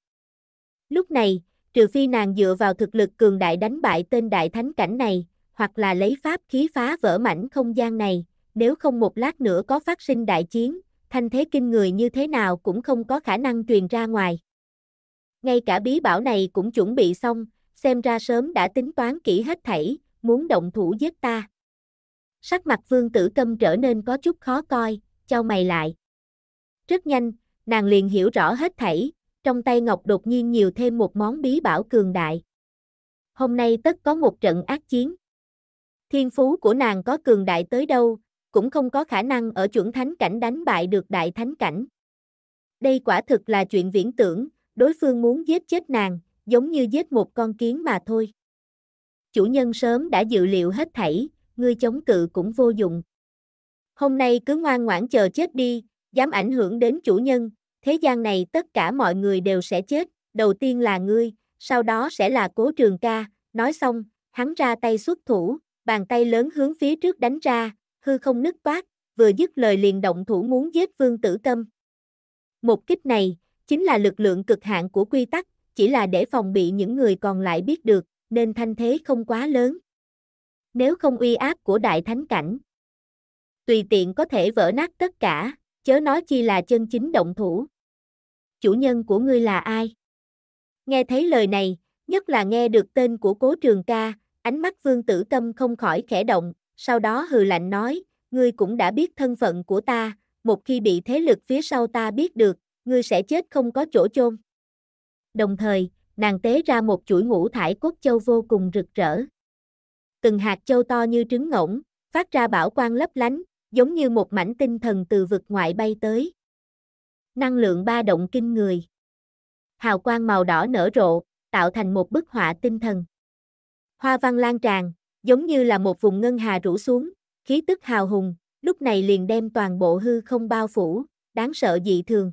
Lúc này, trừ phi nàng dựa vào thực lực cường đại đánh bại tên đại thánh cảnh này, hoặc là lấy pháp khí phá vỡ mảnh không gian này, nếu không một lát nữa có phát sinh đại chiến, thanh thế kinh người như thế nào cũng không có khả năng truyền ra ngoài. Ngay cả bí bảo này cũng chuẩn bị xong, xem ra sớm đã tính toán kỹ hết thảy, muốn động thủ giết ta. Sắc mặt vương tử câm trở nên có chút khó coi, cho mày lại. Rất nhanh, nàng liền hiểu rõ hết thảy, trong tay Ngọc đột nhiên nhiều thêm một món bí bảo cường đại. Hôm nay tất có một trận ác chiến. Thiên phú của nàng có cường đại tới đâu, cũng không có khả năng ở chuẩn thánh cảnh đánh bại được đại thánh cảnh. Đây quả thực là chuyện viễn tưởng, đối phương muốn giết chết nàng, giống như giết một con kiến mà thôi. Chủ nhân sớm đã dự liệu hết thảy, ngươi chống cự cũng vô dụng. Hôm nay cứ ngoan ngoãn chờ chết đi, dám ảnh hưởng đến chủ nhân, thế gian này tất cả mọi người đều sẽ chết, đầu tiên là ngươi, sau đó sẽ là cố trường ca, nói xong, hắn ra tay xuất thủ, bàn tay lớn hướng phía trước đánh ra, hư không nứt toát, vừa dứt lời liền động thủ muốn giết vương tử câm. Một kích này, chính là lực lượng cực hạn của quy tắc, chỉ là để phòng bị những người còn lại biết được, nên thanh thế không quá lớn. Nếu không uy áp của đại thánh cảnh, tùy tiện có thể vỡ nát tất cả, chớ nói chi là chân chính động thủ chủ nhân của ngươi là ai? Nghe thấy lời này, nhất là nghe được tên của cố trường ca, ánh mắt vương tử tâm không khỏi khẽ động, sau đó hừ lạnh nói, ngươi cũng đã biết thân phận của ta, một khi bị thế lực phía sau ta biết được, ngươi sẽ chết không có chỗ chôn. Đồng thời, nàng tế ra một chuỗi ngũ thải cốt châu vô cùng rực rỡ. Từng hạt châu to như trứng ngỗng, phát ra bảo quang lấp lánh, giống như một mảnh tinh thần từ vực ngoại bay tới, năng lượng ba động kinh người. Hào quang màu đỏ nở rộ, tạo thành một bức họa tinh thần. Hoa văn lan tràn, giống như là một vùng ngân hà rủ xuống, khí tức hào hùng, lúc này liền đem toàn bộ hư không bao phủ, đáng sợ dị thường.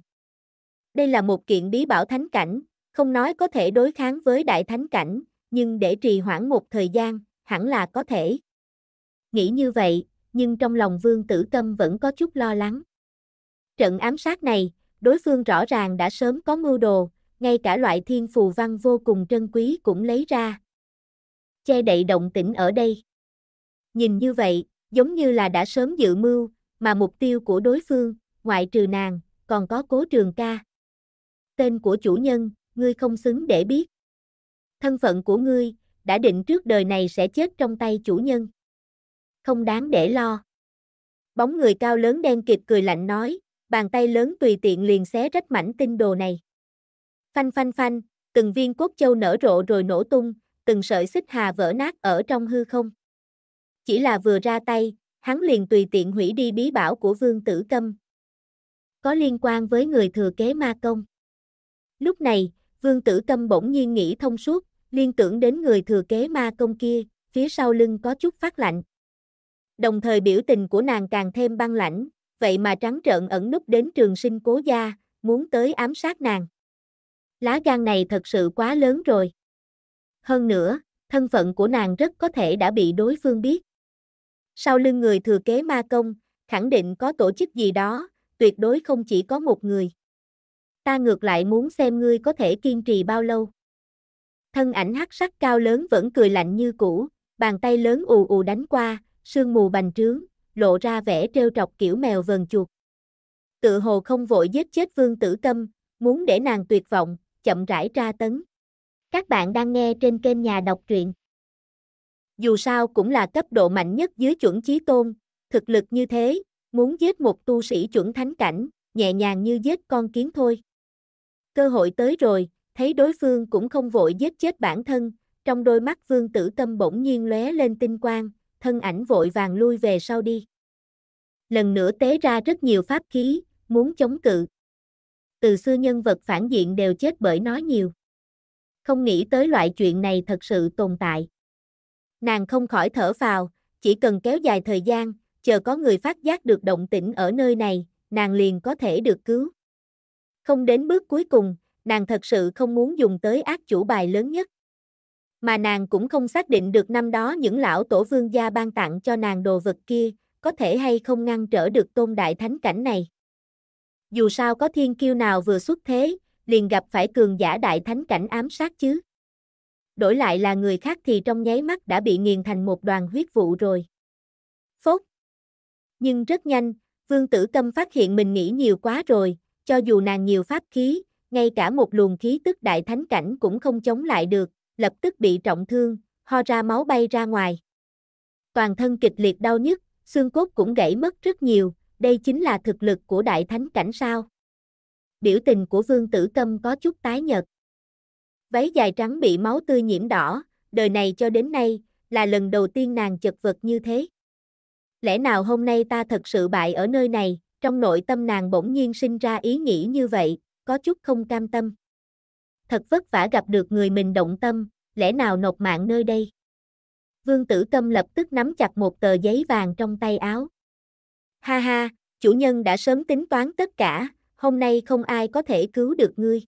Đây là một kiện bí bảo thánh cảnh, không nói có thể đối kháng với đại thánh cảnh, nhưng để trì hoãn một thời gian, hẳn là có thể. Nghĩ như vậy, nhưng trong lòng vương tử tâm vẫn có chút lo lắng. Trận ám sát này, đối phương rõ ràng đã sớm có mưu đồ, ngay cả loại thiên phù văn vô cùng trân quý cũng lấy ra. Che đậy động tĩnh ở đây. Nhìn như vậy, giống như là đã sớm dự mưu, mà mục tiêu của đối phương, ngoại trừ nàng, còn có cố trường ca. Tên của chủ nhân, ngươi không xứng để biết. Thân phận của ngươi, đã định trước đời này sẽ chết trong tay chủ nhân. Không đáng để lo. Bóng người cao lớn đen kịp cười lạnh nói, bàn tay lớn tùy tiện liền xé rách mảnh tinh đồ này. Phanh phanh phanh, từng viên cốt châu nở rộ rồi nổ tung, từng sợi xích hà vỡ nát ở trong hư không. Chỉ là vừa ra tay, hắn liền tùy tiện hủy đi bí bảo của vương tử câm. Có liên quan với người thừa kế ma công. Lúc này, vương tử câm bỗng nhiên nghĩ thông suốt, liên tưởng đến người thừa kế ma công kia, phía sau lưng có chút phát lạnh. Đồng thời biểu tình của nàng càng thêm băng lãnh, vậy mà trắng trợn ẩn núp đến trường sinh cố gia, muốn tới ám sát nàng. Lá gan này thật sự quá lớn rồi. Hơn nữa, thân phận của nàng rất có thể đã bị đối phương biết. Sau lưng người thừa kế ma công, khẳng định có tổ chức gì đó, tuyệt đối không chỉ có một người. Ta ngược lại muốn xem ngươi có thể kiên trì bao lâu. Thân ảnh hắc sắc cao lớn vẫn cười lạnh như cũ, bàn tay lớn ù ù đánh qua, sương mù bành trướng, lộ ra vẻ trêu trọc kiểu mèo vờn chuột. Tự hồ không vội giết chết vương tử tâm, muốn để nàng tuyệt vọng, chậm rãi tra tấn. Các bạn đang nghe trên kênh nhà đọc truyện. Dù sao cũng là cấp độ mạnh nhất dưới chuẩn chí tôn, thực lực như thế, muốn giết một tu sĩ chuẩn thánh cảnh, nhẹ nhàng như giết con kiến thôi. Cơ hội tới rồi, thấy đối phương cũng không vội giết chết bản thân, trong đôi mắt vương tử tâm bỗng nhiên lóe lên tinh quang, thân ảnh vội vàng lui về sau đi. Lần nữa tế ra rất nhiều pháp khí, muốn chống cự. Từ xưa nhân vật phản diện đều chết bởi nó nhiều. Không nghĩ tới loại chuyện này thật sự tồn tại. Nàng không khỏi thở vào, chỉ cần kéo dài thời gian, chờ có người phát giác được động tĩnh ở nơi này, nàng liền có thể được cứu. Không đến bước cuối cùng, nàng thật sự không muốn dùng tới ác chủ bài lớn nhất mà nàng cũng không xác định được năm đó những lão tổ vương gia ban tặng cho nàng đồ vật kia, có thể hay không ngăn trở được tôn đại thánh cảnh này. Dù sao có thiên kiêu nào vừa xuất thế, liền gặp phải cường giả đại thánh cảnh ám sát chứ. Đổi lại là người khác thì trong nháy mắt đã bị nghiền thành một đoàn huyết vụ rồi. Phốt. Nhưng rất nhanh, vương tử tâm phát hiện mình nghĩ nhiều quá rồi, cho dù nàng nhiều pháp khí, ngay cả một luồng khí tức đại thánh cảnh cũng không chống lại được, lập tức bị trọng thương, ho ra máu bay ra ngoài. Toàn thân kịch liệt đau nhức, xương cốt cũng gãy mất rất nhiều, đây chính là thực lực của đại thánh cảnh sao. Biểu tình của vương tử câm có chút tái nhợt. Váy dài trắng bị máu tươi nhiễm đỏ, đời này cho đến nay, là lần đầu tiên nàng chật vật như thế. Lẽ nào hôm nay ta thật sự bại ở nơi này, trong nội tâm nàng bỗng nhiên sinh ra ý nghĩ như vậy, có chút không cam tâm thật vất vả gặp được người mình động tâm, lẽ nào nộp mạng nơi đây. Vương Tử tâm lập tức nắm chặt một tờ giấy vàng trong tay áo. Ha ha, chủ nhân đã sớm tính toán tất cả, hôm nay không ai có thể cứu được ngươi.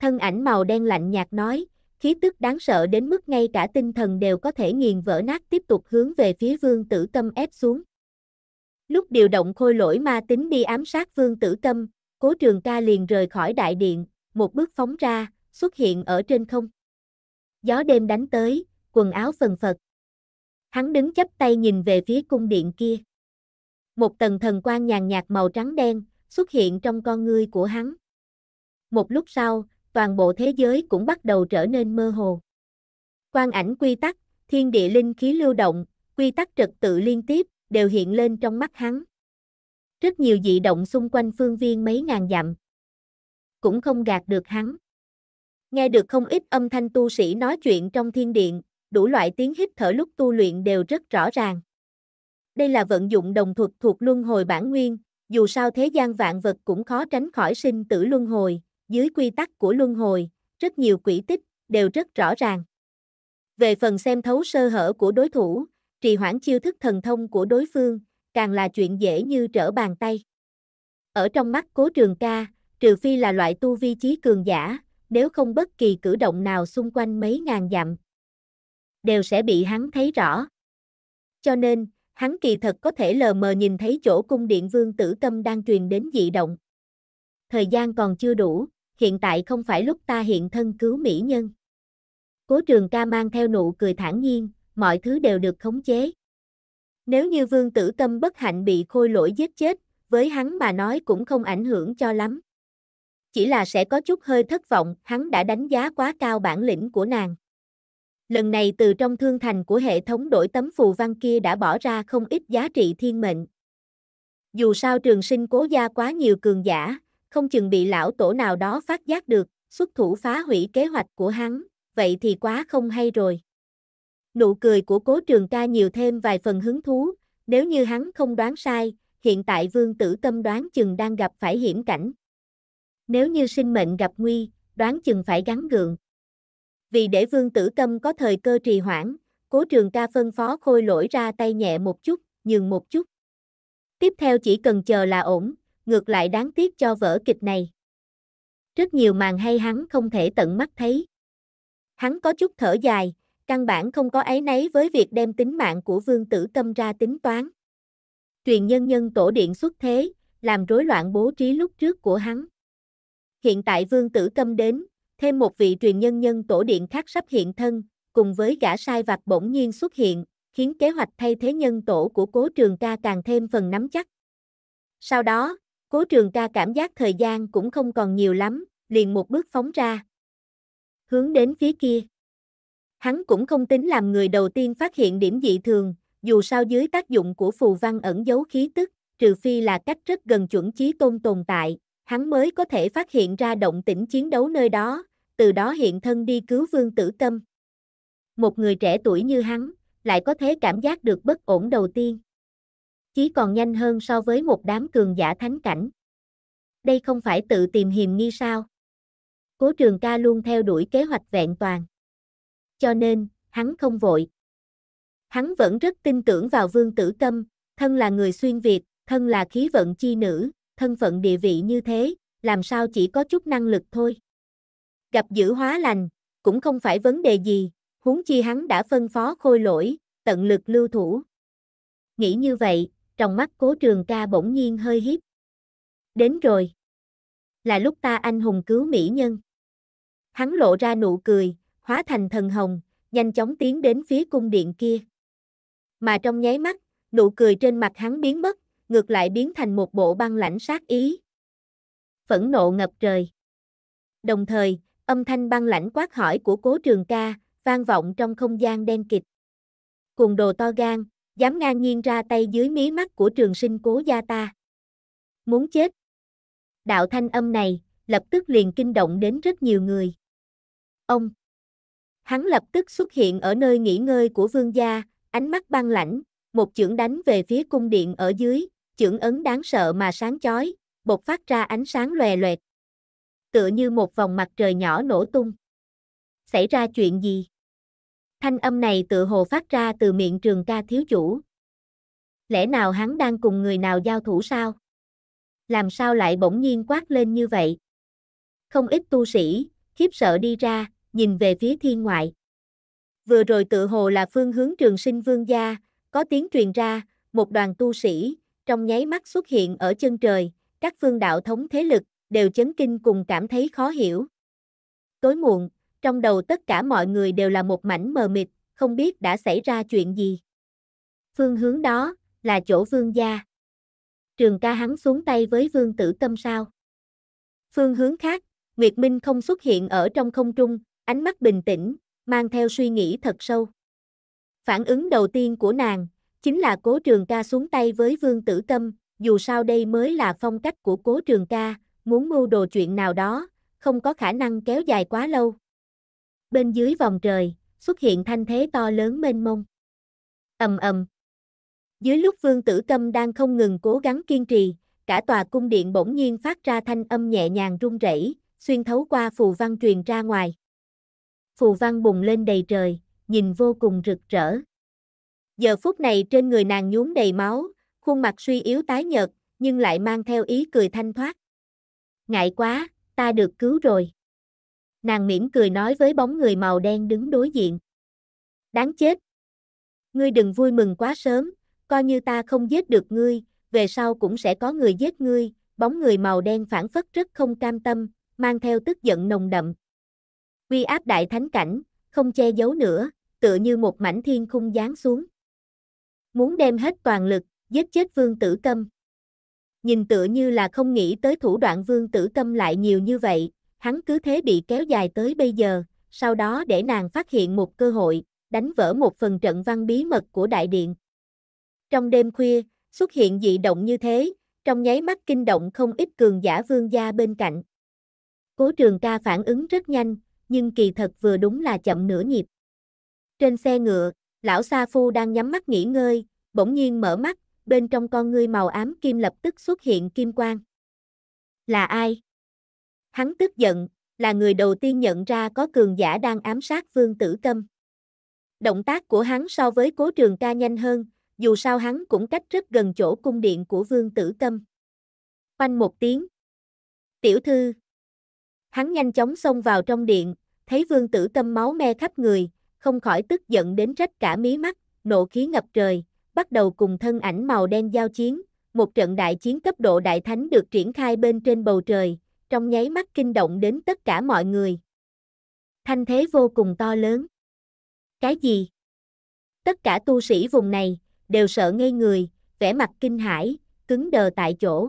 Thân ảnh màu đen lạnh nhạt nói, khí tức đáng sợ đến mức ngay cả tinh thần đều có thể nghiền vỡ nát tiếp tục hướng về phía vương tử tâm ép xuống. Lúc điều động khôi lỗi ma tính đi ám sát vương tử tâm cố trường ca liền rời khỏi đại điện, một bước phóng ra, xuất hiện ở trên không. Gió đêm đánh tới, quần áo phần phật. Hắn đứng chắp tay nhìn về phía cung điện kia. Một tầng thần quan nhàn nhạt màu trắng đen xuất hiện trong con ngươi của hắn. Một lúc sau, toàn bộ thế giới cũng bắt đầu trở nên mơ hồ. Quan ảnh quy tắc, thiên địa linh khí lưu động, quy tắc trật tự liên tiếp đều hiện lên trong mắt hắn. Rất nhiều dị động xung quanh phương viên mấy ngàn dặm cũng không gạt được hắn. Nghe được không ít âm thanh tu sĩ nói chuyện trong thiên điện, đủ loại tiếng hít thở lúc tu luyện đều rất rõ ràng. Đây là vận dụng đồng thuật thuộc luân hồi bản nguyên, dù sao thế gian vạn vật cũng khó tránh khỏi sinh tử luân hồi, dưới quy tắc của luân hồi, rất nhiều quỷ tích, đều rất rõ ràng. Về phần xem thấu sơ hở của đối thủ, trì hoãn chiêu thức thần thông của đối phương, càng là chuyện dễ như trở bàn tay. Ở trong mắt cố trường ca, trừ phi là loại tu vi trí cường giả, nếu không bất kỳ cử động nào xung quanh mấy ngàn dặm, đều sẽ bị hắn thấy rõ. Cho nên, hắn kỳ thật có thể lờ mờ nhìn thấy chỗ cung điện vương tử tâm đang truyền đến dị động. Thời gian còn chưa đủ, hiện tại không phải lúc ta hiện thân cứu mỹ nhân. Cố trường ca mang theo nụ cười thản nhiên, mọi thứ đều được khống chế. Nếu như vương tử tâm bất hạnh bị khôi lỗi giết chết, với hắn mà nói cũng không ảnh hưởng cho lắm chỉ là sẽ có chút hơi thất vọng, hắn đã đánh giá quá cao bản lĩnh của nàng. Lần này từ trong thương thành của hệ thống đổi tấm phù văn kia đã bỏ ra không ít giá trị thiên mệnh. Dù sao trường sinh cố gia quá nhiều cường giả, không chừng bị lão tổ nào đó phát giác được, xuất thủ phá hủy kế hoạch của hắn, vậy thì quá không hay rồi. Nụ cười của cố trường ca nhiều thêm vài phần hứng thú, nếu như hắn không đoán sai, hiện tại vương tử tâm đoán chừng đang gặp phải hiểm cảnh nếu như sinh mệnh gặp nguy, đoán chừng phải gắn gượng. Vì để vương tử tâm có thời cơ trì hoãn, cố trường ca phân phó khôi lỗi ra tay nhẹ một chút, nhường một chút. Tiếp theo chỉ cần chờ là ổn, ngược lại đáng tiếc cho vở kịch này. Rất nhiều màn hay hắn không thể tận mắt thấy. Hắn có chút thở dài, căn bản không có ấy nấy với việc đem tính mạng của vương tử tâm ra tính toán. Truyền nhân nhân tổ điện xuất thế, làm rối loạn bố trí lúc trước của hắn. Hiện tại vương tử câm đến, thêm một vị truyền nhân nhân tổ điện khác sắp hiện thân, cùng với gã sai vặt bỗng nhiên xuất hiện, khiến kế hoạch thay thế nhân tổ của cố trường ca càng thêm phần nắm chắc. Sau đó, cố trường ca cảm giác thời gian cũng không còn nhiều lắm, liền một bước phóng ra. Hướng đến phía kia. Hắn cũng không tính làm người đầu tiên phát hiện điểm dị thường, dù sao dưới tác dụng của phù văn ẩn giấu khí tức, trừ phi là cách rất gần chuẩn chí tôn tồn tại, hắn mới có thể phát hiện ra động tĩnh chiến đấu nơi đó, từ đó hiện thân đi cứu vương tử tâm. Một người trẻ tuổi như hắn, lại có thể cảm giác được bất ổn đầu tiên. chí còn nhanh hơn so với một đám cường giả thánh cảnh. Đây không phải tự tìm hiềm nghi sao. Cố trường ca luôn theo đuổi kế hoạch vẹn toàn. Cho nên, hắn không vội. Hắn vẫn rất tin tưởng vào vương tử tâm, thân là người xuyên Việt, thân là khí vận chi nữ, thân phận địa vị như thế, làm sao chỉ có chút năng lực thôi. Gặp giữ hóa lành, cũng không phải vấn đề gì, huống chi hắn đã phân phó khôi lỗi, tận lực lưu thủ. Nghĩ như vậy, trong mắt cố trường ca bỗng nhiên hơi hiếp. Đến rồi. Là lúc ta anh hùng cứu mỹ nhân. Hắn lộ ra nụ cười, hóa thành thần hồng, nhanh chóng tiến đến phía cung điện kia. Mà trong nháy mắt, nụ cười trên mặt hắn biến mất, ngược lại biến thành một bộ băng lãnh sát ý. Phẫn nộ ngập trời. Đồng thời, âm thanh băng lãnh quát hỏi của cố trường ca, vang vọng trong không gian đen kịch. Cùng đồ to gan, dám ngang nhiên ra tay dưới mí mắt của trường sinh cố gia ta. Muốn chết. Đạo thanh âm này, lập tức liền kinh động đến rất nhiều người. Ông. Hắn lập tức xuất hiện ở nơi nghỉ ngơi của vương gia, ánh mắt băng lãnh, một chưởng đánh về phía cung điện ở dưới, chưởng ấn đáng sợ mà sáng chói, bột phát ra ánh sáng lòe loẹt. Tựa như một vòng mặt trời nhỏ nổ tung. Xảy ra chuyện gì? Thanh âm này tự hồ phát ra từ miệng trường ca thiếu chủ. Lẽ nào hắn đang cùng người nào giao thủ sao? Làm sao lại bỗng nhiên quát lên như vậy? Không ít tu sĩ, khiếp sợ đi ra, nhìn về phía thiên ngoại. Vừa rồi tự hồ là phương hướng trường sinh vương gia, có tiếng truyền ra, một đoàn tu sĩ, trong nháy mắt xuất hiện ở chân trời, các phương đạo thống thế lực, đều chấn kinh cùng cảm thấy khó hiểu. Tối muộn, trong đầu tất cả mọi người đều là một mảnh mờ mịt, không biết đã xảy ra chuyện gì. Phương hướng đó, là chỗ vương gia. Trường ca hắn xuống tay với vương tử tâm sao. Phương hướng khác, Nguyệt Minh không xuất hiện ở trong không trung, ánh mắt bình tĩnh, mang theo suy nghĩ thật sâu. Phản ứng đầu tiên của nàng, Chính là cố trường ca xuống tay với vương tử câm, dù sao đây mới là phong cách của cố trường ca, muốn mưu đồ chuyện nào đó, không có khả năng kéo dài quá lâu. Bên dưới vòng trời, xuất hiện thanh thế to lớn mênh mông. ầm ầm. Dưới lúc vương tử câm đang không ngừng cố gắng kiên trì, cả tòa cung điện bỗng nhiên phát ra thanh âm nhẹ nhàng rung rẩy, xuyên thấu qua phù văn truyền ra ngoài. Phù văn bùng lên đầy trời, nhìn vô cùng rực rỡ. Giờ phút này trên người nàng nhuốm đầy máu, khuôn mặt suy yếu tái nhợt, nhưng lại mang theo ý cười thanh thoát. Ngại quá, ta được cứu rồi. Nàng mỉm cười nói với bóng người màu đen đứng đối diện. Đáng chết. Ngươi đừng vui mừng quá sớm, coi như ta không giết được ngươi, về sau cũng sẽ có người giết ngươi. Bóng người màu đen phản phất rất không cam tâm, mang theo tức giận nồng đậm. Uy áp đại thánh cảnh, không che giấu nữa, tựa như một mảnh thiên khung giáng xuống muốn đem hết toàn lực, giết chết vương tử câm. Nhìn tựa như là không nghĩ tới thủ đoạn vương tử câm lại nhiều như vậy, hắn cứ thế bị kéo dài tới bây giờ, sau đó để nàng phát hiện một cơ hội, đánh vỡ một phần trận văn bí mật của đại điện. Trong đêm khuya, xuất hiện dị động như thế, trong nháy mắt kinh động không ít cường giả vương gia bên cạnh. Cố trường ca phản ứng rất nhanh, nhưng kỳ thật vừa đúng là chậm nửa nhịp. Trên xe ngựa, Lão Sa Phu đang nhắm mắt nghỉ ngơi, bỗng nhiên mở mắt, bên trong con ngươi màu ám kim lập tức xuất hiện kim quang. Là ai? Hắn tức giận, là người đầu tiên nhận ra có cường giả đang ám sát Vương Tử Câm. Động tác của hắn so với cố trường ca nhanh hơn, dù sao hắn cũng cách rất gần chỗ cung điện của Vương Tử Câm. Quanh một tiếng. Tiểu thư. Hắn nhanh chóng xông vào trong điện, thấy Vương Tử Câm máu me khắp người, không khỏi tức giận đến trách cả mí mắt, nộ khí ngập trời, bắt đầu cùng thân ảnh màu đen giao chiến, một trận đại chiến cấp độ đại thánh được triển khai bên trên bầu trời, trong nháy mắt kinh động đến tất cả mọi người. Thanh thế vô cùng to lớn. Cái gì? Tất cả tu sĩ vùng này đều sợ ngây người, vẻ mặt kinh hãi, cứng đờ tại chỗ.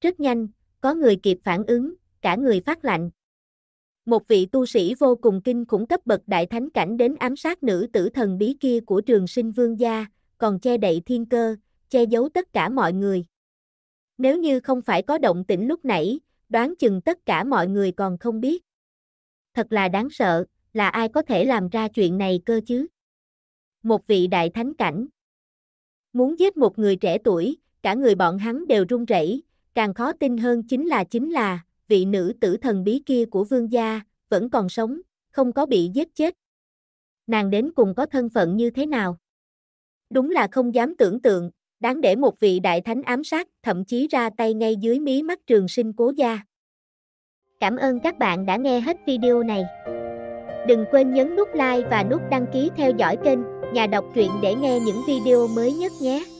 Rất nhanh, có người kịp phản ứng, cả người phát lạnh một vị tu sĩ vô cùng kinh khủng cấp bậc đại thánh cảnh đến ám sát nữ tử thần bí kia của trường sinh vương gia, còn che đậy thiên cơ, che giấu tất cả mọi người. Nếu như không phải có động tĩnh lúc nãy, đoán chừng tất cả mọi người còn không biết. Thật là đáng sợ, là ai có thể làm ra chuyện này cơ chứ? Một vị đại thánh cảnh. Muốn giết một người trẻ tuổi, cả người bọn hắn đều run rẩy, càng khó tin hơn chính là chính là, vị nữ tử thần bí kia của vương gia, vẫn còn sống, không có bị giết chết. Nàng đến cùng có thân phận như thế nào? Đúng là không dám tưởng tượng, đáng để một vị đại thánh ám sát, thậm chí ra tay ngay dưới mí mắt trường sinh cố gia. Cảm ơn các bạn đã nghe hết video này. Đừng quên nhấn nút like và nút đăng ký theo dõi kênh Nhà đọc truyện để nghe những video mới nhất nhé.